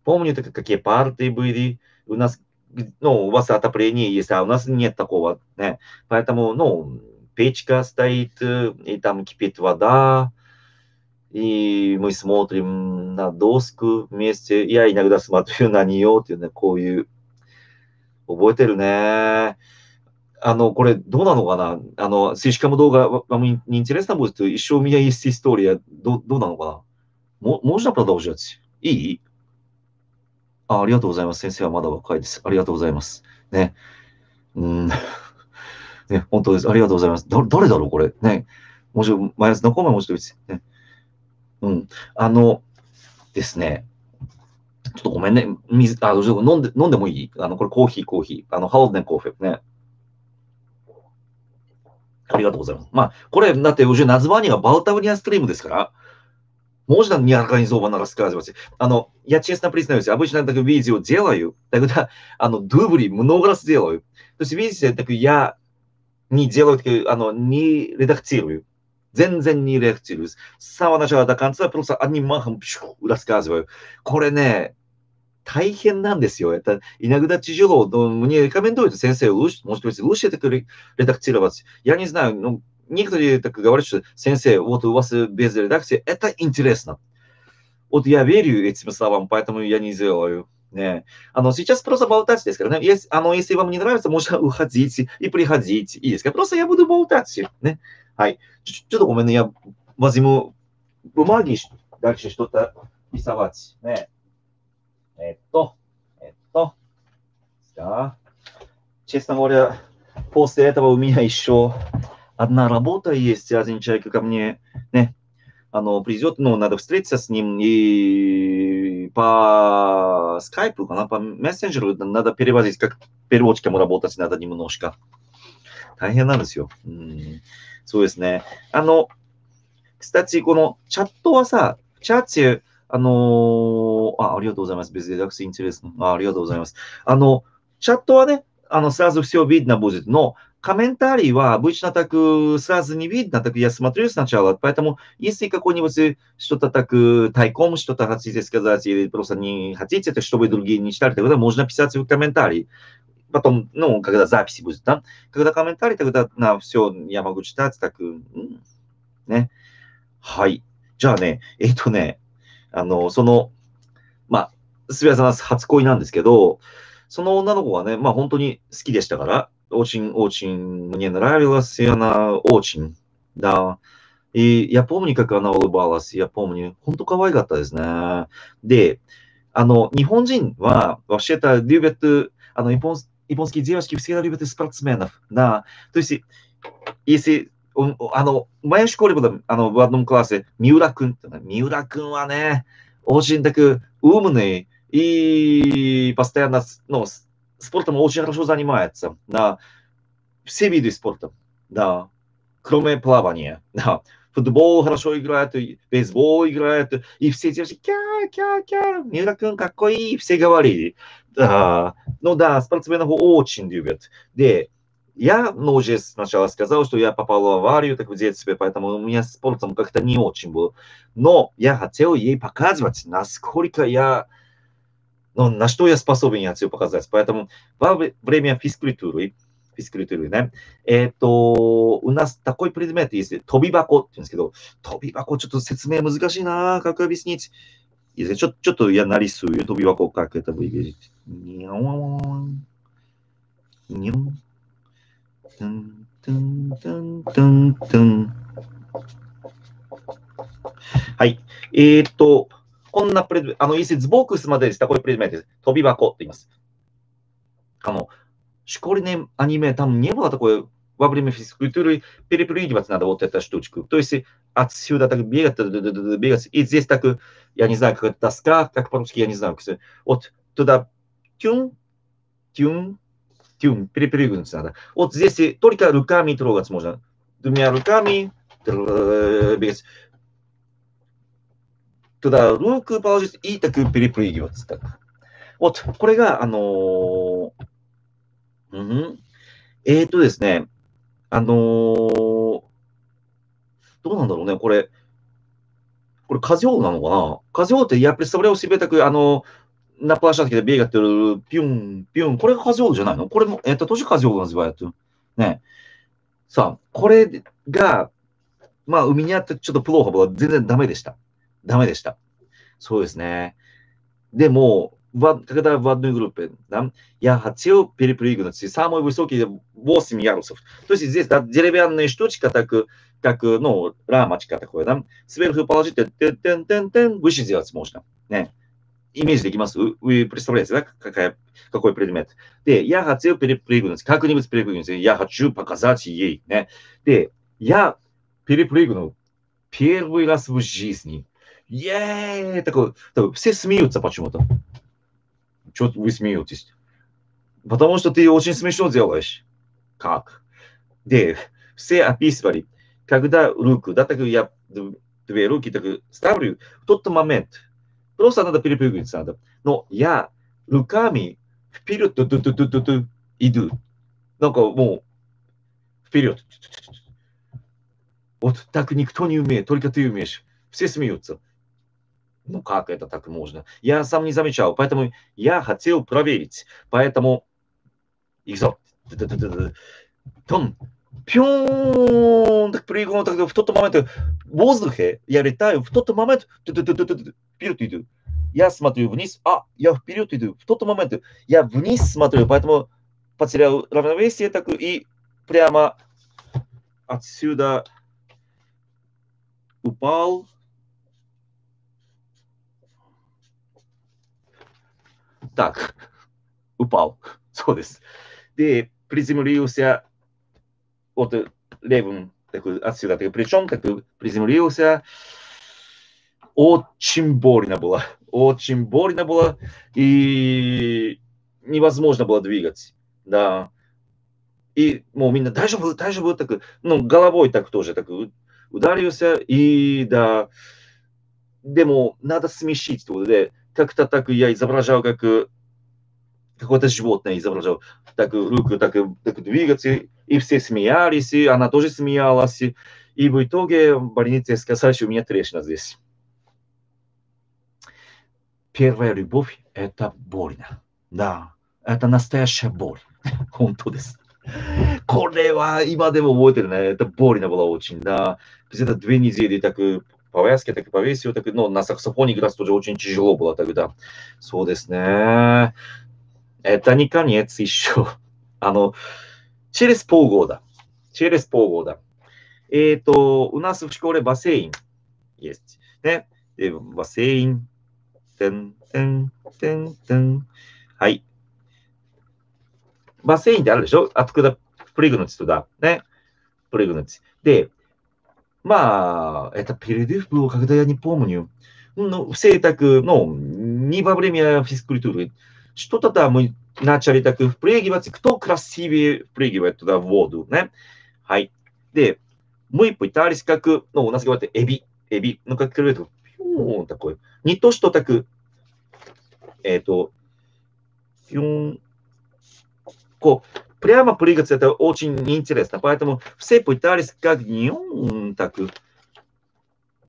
Помню, так, какие парты были. У нас, ну, у вас отопление есть, а у нас нет такого. Да. Э. Поэтому, ну, печка стоит, э, и там кипит вода, и мы смотрим на доску вместе. Я иногда смотрю на нее, на такую 覚えてるね。あの、これ、どうなのかなあの、se c h 動画、a ン о レス о вам не интересно б どどうなのかなも、う、もう о п р о д о л ж いいあありがとうございます。先生はまだ若いです。ありがとうございます。ね。うん。ね、本当です。ありがとうございます。だ誰だろうこれ。ね。もちろん、前のコもちろん、ね。うん。あの、ですね。ちょっとごめんね。水、あ、飲んで、飲んでもいいあの、これコーヒー、コーヒー。あの、ハローデンコーヒーね。ありがとうございます。まあ、これ、だって、うじゅ、ナズバーニーがバウタブリアストリームですから、もちろん、にゃらかに相場ながすからずまし、あの、やちやすなプリスナイス、あぶしなんだけど、ウィーズヨ、ゼロユ、だけど、あの、ドゥブリ、無能ガラスゼロユ、そして、ウィーズヨ、だけど、や、にゼロユ、あの、にレダクツィルユ、全然にレダクツィルユ、さわなしゃだかんつは、プロサアニマハン、ピシュ、ウラスカーズバユ、これね、大変なんですよ. так что просто болтать здесь. Если, вам не нравится, можно уходить и приходить. И просто я буду болтать. Не? Чуть-чуть у я возьму бумаги, дальше что-то рисовать. Не. えっと、えっと、さあ、チェスさん、俺は、ポスータボウミハイショー、アナラボタイエスティアジンチャイクカムニエ、ね、あの、プリジョットの、ナドフストレッツァスニム、イパスカイプかな、パメッセンジャル、ナドペレバジスカ、ペルオチキャモラボタチナダニムノシカ。大変なんですよ。うん。そうですね。あの、スタッチ、この、チャットはさ、チャッチ、あのあ、ありがとうございます。別でダクスインチレスのあ。ありがとうございます。あの、チャットはね、あの、スーズ・フィオ・ビッド・ナ・ボジットの、コメンタリーは、ブチ・ナタク、スターズ・にビッド・ナタク、ヤス・マトリュス・ナ・チャワー、パイタモ、イス・イカ・コニブス、シトタタク、タイコム、シトタ・ハチ・ゼス・カット、シトベドル・ギーにしたりとか、モジナ・ピサツ・フコメンタリー。バトンかけたザーピシブズタン。かけたコメントありたくだな、不祥山口達太ん。ね。はい。じゃあね、えっ、とね。あの、その、まあ、すみさん初恋なんですけど、その女の子はね、まあ本当に好きでしたから、オーチン、オーチン、ニャナラリオスオーチン、ダえー、ヤポムにかくあのオーバーラス、ヤポムに、本当可愛かったですね。で、あの、日本人は、ワシエタ、リューベット、あの、イポン、イポンスキー、ゼワシキ、フセラリューベット、スパッツメナフ、ナ、トゥシ、イシ、あの、前吉高リボで、あの、ワードンクラス、三浦くんってのは、三浦くんはね、очень так умный постоянно ну, спортом очень хорошо занимается. Да. Все виды спорта, да, кроме плавания. Да. Футбол хорошо играет, бейсбол играет, и все девушки кя кя кя Миракун какой, и все говорили. Да. Ну да, спортсменов очень любят. Да я, ну, уже сначала сказал, что я попал в аварию, так в детстве, поэтому у меня с спортом как-то не очень было. Но я хотел ей показывать, насколько я, ну, на что я способен, я хотел показать. Поэтому во время физкультуры, физкультуры, да, это у нас такой предмет есть, тобибако, って言うんですけど, тобибако, ちょっと説明難しいな、как объяснить. Если, ちょ,ちょっと я нарисую тобибако, как это выглядит. トントントントントン。はい。えっ、と、こんなプレゼン、あの、いいでズボークスまでした、こういうプレゼンです。飛び箱と言います。あの、シュコリネアニメ、多分、ニブだとこれ、ワブリメフィス、クトゥル、ペリプルイギバツなどをやった人ちく。という、あつしゅうだたく、ビエガタ、ビエガス、いつですたく、やにざく、だすか、かくぱのつきやにざくす。おっとだ、キュン、キュン、тюм, перепрыгнуть надо. Вот здесь и только руками трогать можно. Двумя руками бегать. Туда руку положить и так перепрыгивать. Так. Вот, これが、あのー、うん、えっ、ー、とですね、あのー、どうなんだろうね、これ、これ、過剰なのかな過剰って、やっぱりそれをしべたく、あのーナッパーしたときで、ビーガってる、ピュン、ピュン、これがカズオーグじゃないのこれも、えっと、年カズオーグの味わいやってる。ね。さあ、これが、まあ、海にあってちょっとプロハブは全然ダメでした。ダメでした。そうですね。でも、バッ、ただ、バッドグループ、なん、や、はちよ、ピリプリグの地、サーモイブソーキーで、ボースミヤロソフト。そして、ぜ、ジェレビアンの一つ方く、各のラーマチ方、これ、なん、スベルフパラジって、てんてんてん、ウィシーズやつ申した。ね。イメージできますウィプレストプレイスが、かかかっこいいプレディメット。で、やはつよプレプレグンス、確認物プレグンス、やはちゅうぱかざちいね。で、や、ペレプレグの、ピエロイラスブジースに、イェーイ так вот, все смеются почему-то. Чего вы смеетесь? Потому что ты очень смешно делаешь. Как? Где? Все описывали. Когда руку, да, так я две руки так ставлю, в тот момент Просто надо перепрыгнуть надо. Но я руками вперед ту -ту -ту -ту -ту -ту, иду. Ну, ну, вперед. Вот так никто не умеет, только ты умеешь. Все смеются. Ну как это так можно? Я сам не замечал, поэтому я хотел проверить. Поэтому... Тон, пион, так прыгнул, так в тот момент э, в воздухе я летаю, в тот момент вперед иду. Я смотрю вниз, а, я вперед иду. В тот момент э, я вниз смотрю, поэтому потерял равновесие так и прямо отсюда упал. Так, упал. そうです。で、приземлился вот левым такой, отсюда такой плечом, так приземлился. Очень больно было, очень больно было, и невозможно было двигать, да. И, ну, меня даже было, даже было так, ну, головой так тоже так ударился, и, да, как какое-то животное изображал. Так руку так, так двигаться, и все смеялись, и она тоже смеялась. И в итоге в больнице сказали, что у меня трещина здесь. Первая любовь – это больно. Да, это настоящая боль. Хонто дес. Это больно было очень, да. где это две недели так э, повязки, так и повесил, так, но ну, на саксофоне играть тоже очень тяжело было тогда. そうですね。えダニカニエツ一緒。あの、チェレスポーゴーだ。チェレスポーゴーだ。えっ、ー、と、ナスフシコレバセイン。イエス。ね。で、バセイン。てん、てん、てん、てん。はい。バセインってあるでしょあつクダプリグのチとだ。ね。プリグのチ。で、まあ、えっと、ペルデフブを拡大や日本ムにゅ、の、不正択のニバブレミアフィスクリトゥール。что-то там начали так впрыгивать. Кто красивее впрыгивает туда в воду, да? Хай. мы пытались как, ну, у нас говорят, эби, эби, ну, как крылья, он такой. Не то, что так, э, то, фюн, ко. Прямо прыгать это очень неинтересно, поэтому все пытались как ньюн, так,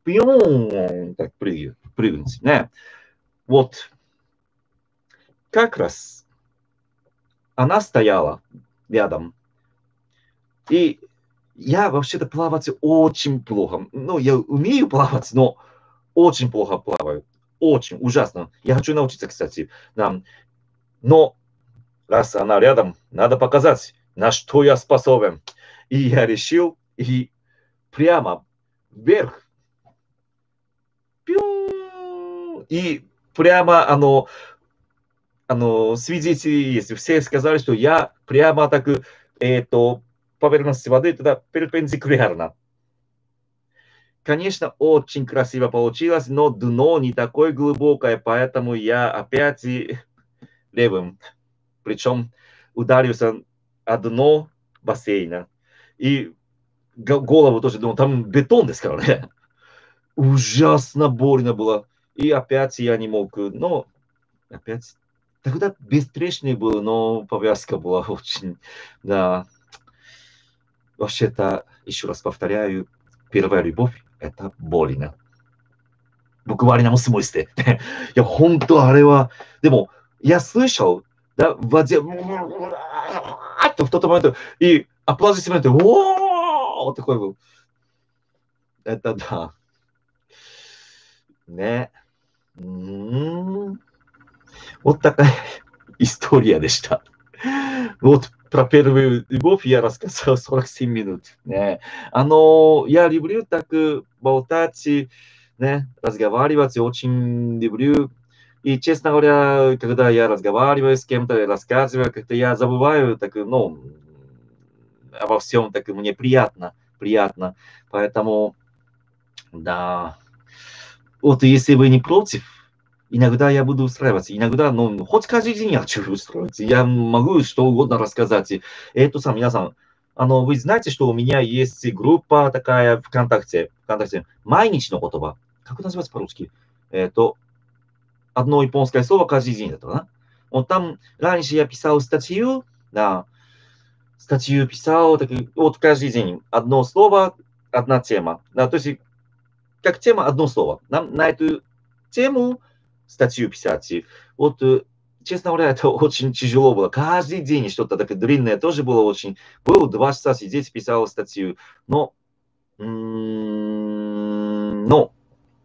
пьюн, так прыгать, прыгнуть, да? Вот. как раз она стояла рядом. И я вообще-то плавать очень плохо. Ну, я умею плавать, но очень плохо плаваю. Очень ужасно. Я хочу научиться, кстати. да. Но раз она рядом, надо показать, на что я способен. И я решил, и прямо вверх. И прямо оно あの、свидетели есть. Все сказали, что я прямо так, это то, поверхности воды туда перпендикулярно. Конечно, очень красиво получилось, но дно не такое глубокое, поэтому я опять левым. Причем ударился о дно бассейна. И голову тоже думал, ну, там бетон, ужасно больно было. И опять я не мог, но опять Тогда быстрее было, но повязка была очень, да. Вообще-то, еще раз повторяю, первая любовь – это больно. Буквально в смысле. Я хонто арева. Демо, я слышал, да, в воде, то в тот момент, и аплодисменты, о, вот такой был. Это да. Не. М-м-м. Вот такая история де шта. Вот про первую любовь я рассказал 47 минут. Не, э. оно, я люблю так э, болтать, не, э, разговаривать, очень люблю. И, честно говоря, когда я разговариваю с кем-то, рассказываю, как-то я забываю, так, ну, обо всем, так мне приятно, приятно. Поэтому, да, вот если вы не против, иногда я буду устраиваться, иногда, ну, хоть каждый день я хочу устроиться, я могу что угодно рассказать. Это сам, я сам. «А, Но ну, вы знаете, что у меня есть группа такая ВКонтакте, ВКонтакте, майничная готова. Как это называется по-русски? Это одно японское слово каждый день, это, да? Вот там раньше я писал статью, да, статью писал, так, вот каждый день одно слово, одна тема. Да, то есть как тема одно слово. Нам на эту тему статью писать. И вот, э, честно говоря, это очень тяжело было. Каждый день что-то такое длинное тоже было очень. Было два часа сидеть, писал статью. Но, но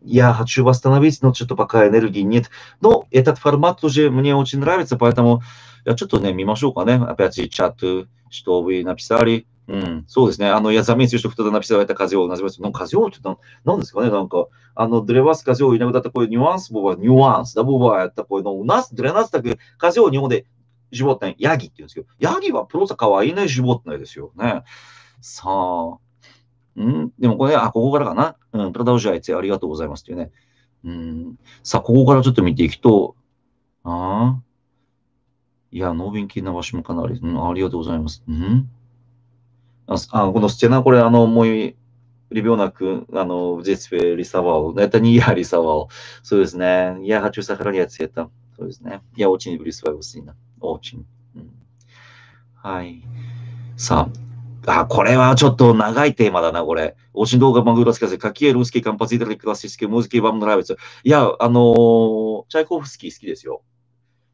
я хочу восстановить, но что-то пока энергии нет. Но этот формат уже мне очень нравится, поэтому я что-то не мимо а, опять чат, э, что вы написали, うん、そうですね。あの、やざ座面就職とだなけられた風を同じ場所、なんか風をってな、んですかね、なんか、あの、ドレバス風をいなくなったこういうニュアンス、バー、ニュアンス、ダボバーやったこういうの、ナス、ドレナスだけ風を日本で絞ったん、ヤギって言うんですけど、ヤギはプロサカはいない絞ってないですよね。さあ、うん、でもこれ、あ、ここからかな。うん、プラダウジアイツありがとうございますっていうね。うん、さあ、ここからちょっと見ていくと、ああ、いや、ノービンキーな場もかなり、うん、ありがとうございます。うんあ、このスチェナこれ、あの、もう、リビオナ君、あの、ジェスフェリサワオ、ネタニヤリサワオ、そうですね。いハチューサハラリアツエタ、そうですね。いや、オチニブリスワイスイナ、オチン。はい。さあ。あ、これはちょっと長いテーマだな、これ。オシン動画番組出すかせ、カキエルスキー、カンパスイタリク、ラシスキー、ムズキー、バムのライツ。いや、あのチャイコフスキー好きですよ。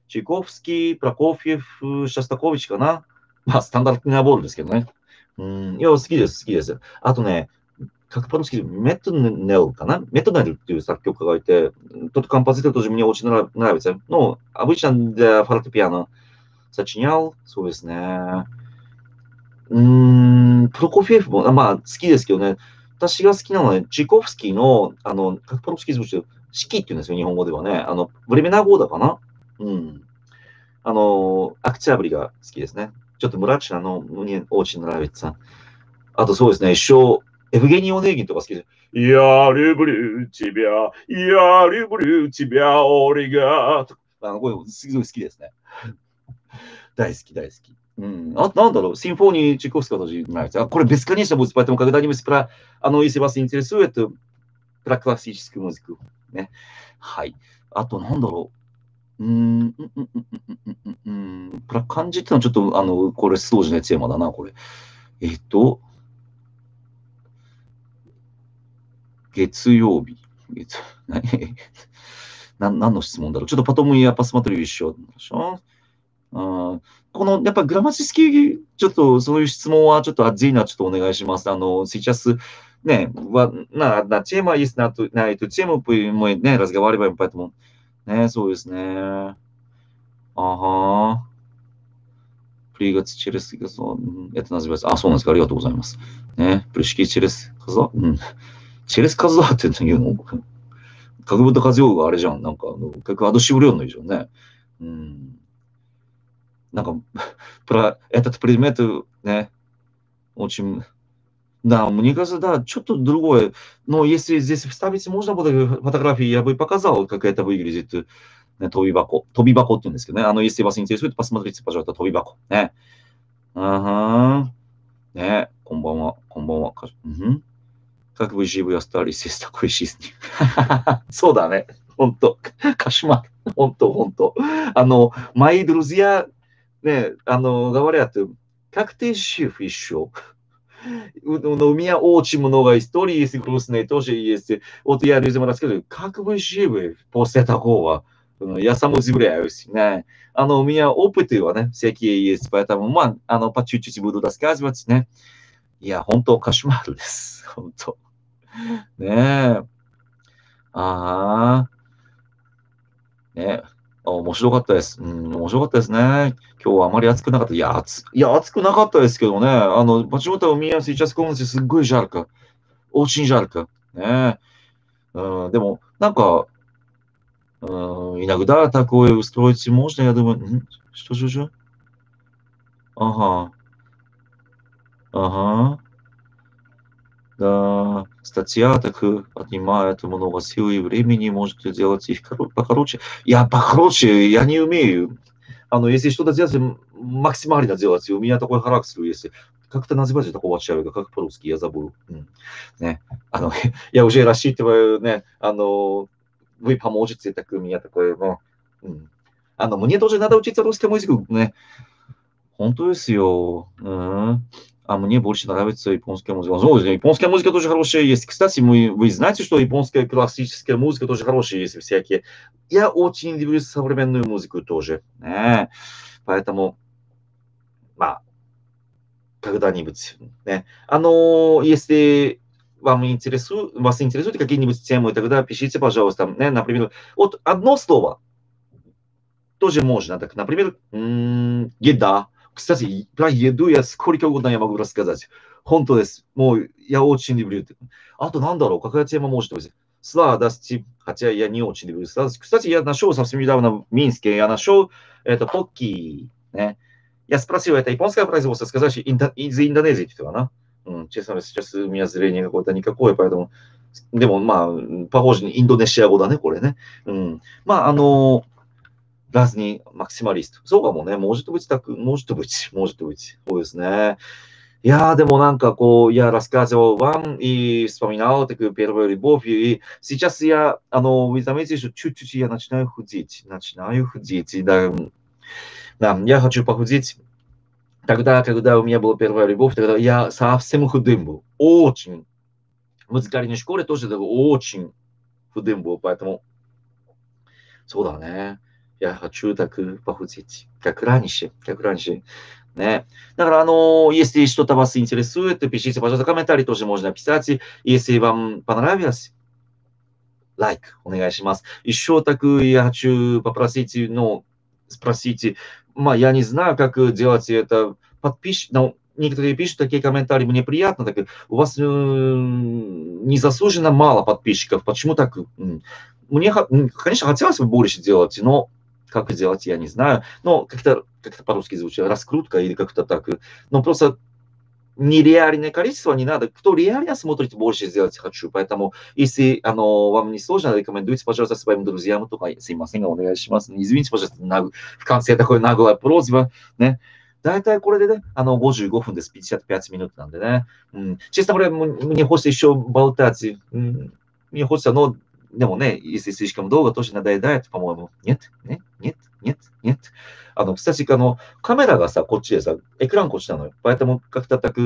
チャイコフスキー、プラコフィエフ、シャスタコービッチかな。まあ、スタンダルクィアボールですけどね。うん、いや、好きです、好きです。あとね、カクパの式でメトネルかなメトネルっていう作曲家がいて、ちとカンパズテルと自分に落ち並べての、アブリシャンでファルテピアノ、サチニャオ、そうですね。うん、プロコフィエフも、まあ、好きですけどね、私が好きなのはね、チコフスキーの、あの、各パの式図シキっていうんですよ、日本語ではね。あの、ブレメナーダかなうん。あの、アクチャーブリが好きですね。ちょっと村ラさんのムニエのライッツさん。あとそうですね、一生、エフゲニオネーギンとか好きで。いやー、リブリューチビア、いやー、リブリューチビア、オリガー。あの声すごい好きですね。大好き、大好き。うん、あと何だろうシンフォニー・チェコスカの時代。これ、ベスカニシャ・ボスパイトもカグダニムス・プラ、あの、イセバス・インテレス・ウェット・プラクラシシスク・ムズク。ね。はい。あと何だろううん、うん、うん、うん、うん。漢字ってのはちょっと、あの、これ、当時のテーマだな、これ。えっと、月曜日。月何 な何の質問だろうちょっとパトムイヤパスマトリュー一緒でしょこの、やっぱグラマチスキー、ちょっとそういう質問は、ちょっと、あ、ジーナ、ちょっとお願いします。あの、сейчас, н な、о д ー а тема е な т ь на, на ー т у тему, мы не р а з г о в а р ね、そうですね。あはあ。プリガチチェレスがそう、えっと、なじめです。あ、そうなんですか。ありがとうございます。ね、プリシキチェレスカズうん。チェレスカズダって言うの格物ど、用本があれじゃん。なんか、あの、結局アドシブ量の以上ね。うん。なんか、プラ、エっと、プリメートね、おちム。Да, мне кажется, да, что-то другое. Но если здесь вставить, можно будет фотографии, я бы показал, как это выглядит. ね、飛び箱。飛び箱って言うんですけどね。あの、если вас интересует, посмотрите, пожалуйста, 飛び箱。ね。Ага. ね。こんばんは。こんばんは。うん。как вы живы остались из такой жизни? そうだね。本当カシマ。本当本当あの、мои друзья, ね、あの、говорят, как ты жив еще? Умия очень много историй, если грустные тоже есть. Вот я людям рассказываю, как вы живы после такого? Я сам удивляюсь. Да. Оно, у меня опыты да, всякие есть, поэтому ма, оно по чуть-чуть буду рассказывать. Да. Я 本当 кошмар です。本当。ねえ。ああ。ねえ。面白かったです。うん、面白かったですね。今日はあまり暑くなかった。いや、暑いや暑くなかったですけどね。あの、バチを見やすいチャスコンセすっごいジャルカ。オーチンジャルか。ねうん、でも、なんか、うん、いなくだ、たこえ、ストロイチ、もしや、でも、んしとしょしょあはあはあ да, статья так отнимает много сил и времени, может делать их покороче. Я покороче, я не умею. А ну, если что-то делать, максимально делать. У меня такой характер е с л и Как т о называешь такого человека? Как по-русски? Я забыл. Не. А ну, я уже рассчитываю, не, а ну, вы поможете, так у меня такое, ну, а ну, мне тоже надо учиться русскому языку. Не. 本当ですよ。うん。а мне больше нравится японская музыка. Ну, японская музыка тоже хорошая есть. Кстати, мы, вы знаете, что японская классическая музыка тоже хорошая есть всякие. Я очень люблю современную музыку тоже. Э, поэтому, а, когда-нибудь. Э. А ну, если вам интересует, вас интересуют какие-нибудь темы, тогда пишите, пожалуйста. Э, например, вот одно слово тоже можно. Так, например, еда Кстати, про еду я сколько угодно я могу рассказать. Хонто дес. я очень люблю А то, нандаро, какая тема может быть? Сладости. Хотя я не очень люблю сладости. Кстати, я нашел совсем недавно в Минске, я нашел это поки. Не? Я спросил, это японское производство? с к а з а т ь и н о из Индонезии что она. Честно, сейчас у меня зрение какое-то никакое, поэтому... でもまあ、パホージ о インドネシア語 н ね、これね。うん、まあ、あのラズニー、マクシマリスト。そうかもね、もうちょっとぶちたく、もうちょっとぶち、もうちょっとぶち。そうですね。いやー、でもなんかこう、いや、ラスカージョワン、и вспоминал такую первую любовь, и сейчас я, оно, вы заметили, что чуть-чуть я начинаю худеть, начинаю худеть, и да, да, я хочу похудеть. Тогда, когда у меня была первая любовь, тогда я совсем худым был, очень. В музыкальной школе тоже был очень худым был, поэтому, そうだね。я хочу так э, похудеть, как раньше, как раньше. Да, э, ну, а ну, если что-то вас интересует, пишите, пожалуйста, комментарий тоже можно писать. Если вам понравилось, лайк Еще так э, я хочу попросить, ну, спросите, ма, я не знаю, как делать это, подпишите, ну, некоторые пишут такие комментарии, мне приятно, так, у вас э, незаслуженно мало подписчиков, почему так? Мне, конечно, хотелось бы больше делать, но как сделать, я не знаю. Но как-то как, как по-русски звучит, раскрутка или как-то так. Но ну, просто нереальное количество не надо. Кто реально смотрит, больше сделать хочу. Поэтому, если оно вам не сложно, рекомендуйте, пожалуйста, своим друзьям. Только, а, с ну, Извините, пожалуйста, наг... в конце такой наглая просьба. Не? 大体これでねあの55 55 минут да, なんでね。うん。Честно говоря, мне хочется еще болтать. Мне хочется, но でもね、если слишком долго тоже надоедает, по-моему. Нет, нет, нет, нет, нет. あの、кстати, あの、カメラがさ、こっちでさ、エクランこっちなのよ。поэтому как-то так,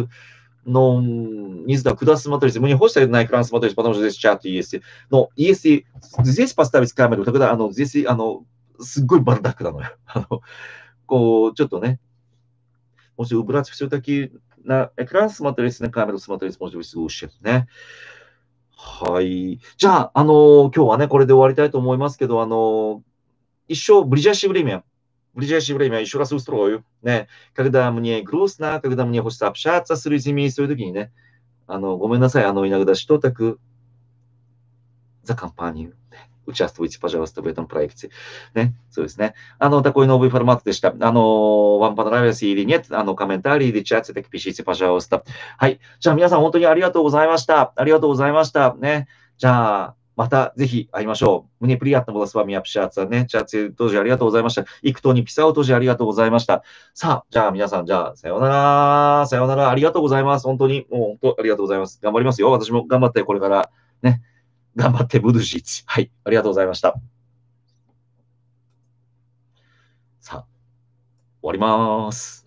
но не знаю, куда смотреть. Мы не хочется на экран смотреть, потому что здесь чат есть. Но если здесь поставить камеру, тогда, оно, здесь, оно, すっごいバルダックなのよ。あの、こう、ちょっとね、もし、убрать все-таки на экран смотреть, на камеру смотреть, может быть, лучше, ね。はい。じゃあ、あの今日はね、これで終わりたいと思いますけど、あの一緒、ブリジャーシブレミア、ブリジャーシブレミア、一緒がストローう。ね、カグダムニエ、グロースナー、カグダムニエ、ホスタップ、シャーツ、スリーズミー、そういう時にね、あの、ごめんなさい、あの、稲だし、とたく。ザ・カンパニュー。участвуйте, пожалуйста, в этом проекте. Да? ですね。あの、такой новый формат でした。あの、вам понравилось или нет, あの、комментарий или чат, так пишите, пожалуйста. はい。じゃあ皆さん本当にありがとうございました。ありがとうございました。ね。じゃあ、またぜひ会いましょう。м プリア р и я т н о было с в ツ м и ね。チャツ当時ありがとうございました。イクトニピサオ当時ありがとうございました。さあ、じゃあ皆さん、じゃあ、さようなら、さようなら、ありがとうございます。本当に、もう本当ありがとうございます。頑張りますよ。私も頑張って、これから。ね。頑張って、ブルジシーチ。はい、ありがとうございました。さあ、終わります。